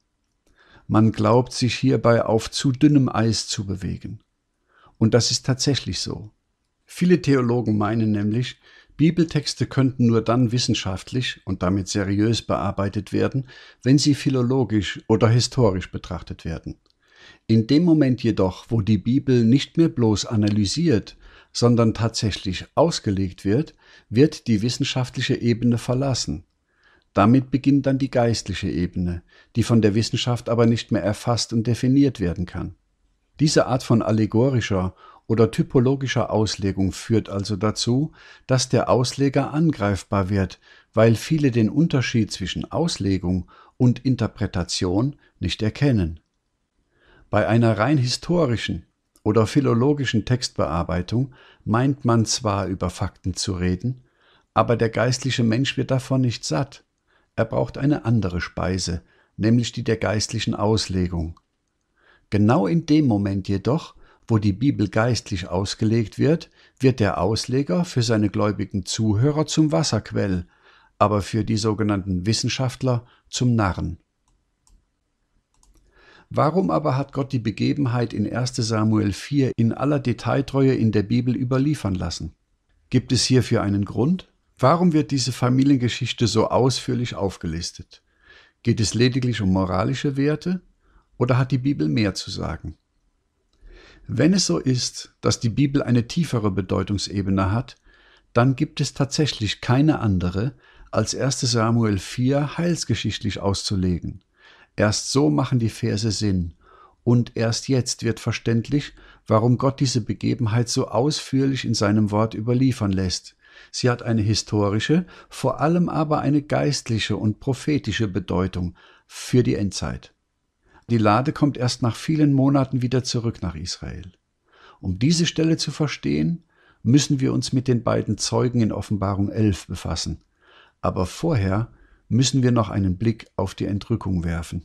Man glaubt sich hierbei auf zu dünnem Eis zu bewegen. Und das ist tatsächlich so. Viele Theologen meinen nämlich, Bibeltexte könnten nur dann wissenschaftlich und damit seriös bearbeitet werden, wenn sie philologisch oder historisch betrachtet werden. In dem Moment jedoch, wo die Bibel nicht mehr bloß analysiert, sondern tatsächlich ausgelegt wird, wird die wissenschaftliche Ebene verlassen. Damit beginnt dann die geistliche Ebene, die von der Wissenschaft aber nicht mehr erfasst und definiert werden kann. Diese Art von allegorischer oder typologischer Auslegung führt also dazu, dass der Ausleger angreifbar wird, weil viele den Unterschied zwischen Auslegung und Interpretation nicht erkennen. Bei einer rein historischen oder philologischen Textbearbeitung meint man zwar über Fakten zu reden, aber der geistliche Mensch wird davon nicht satt. Er braucht eine andere Speise, nämlich die der geistlichen Auslegung. Genau in dem Moment jedoch, wo die Bibel geistlich ausgelegt wird, wird der Ausleger für seine gläubigen Zuhörer zum Wasserquell, aber für die sogenannten Wissenschaftler zum Narren. Warum aber hat Gott die Begebenheit in 1 Samuel 4 in aller Detailtreue in der Bibel überliefern lassen? Gibt es hierfür einen Grund? Warum wird diese Familiengeschichte so ausführlich aufgelistet? Geht es lediglich um moralische Werte oder hat die Bibel mehr zu sagen? Wenn es so ist, dass die Bibel eine tiefere Bedeutungsebene hat, dann gibt es tatsächlich keine andere, als 1 Samuel 4 heilsgeschichtlich auszulegen. Erst so machen die Verse Sinn, und erst jetzt wird verständlich, warum Gott diese Begebenheit so ausführlich in seinem Wort überliefern lässt. Sie hat eine historische, vor allem aber eine geistliche und prophetische Bedeutung für die Endzeit. Die Lade kommt erst nach vielen Monaten wieder zurück nach Israel. Um diese Stelle zu verstehen, müssen wir uns mit den beiden Zeugen in Offenbarung 11 befassen. Aber vorher müssen wir noch einen Blick auf die Entrückung werfen.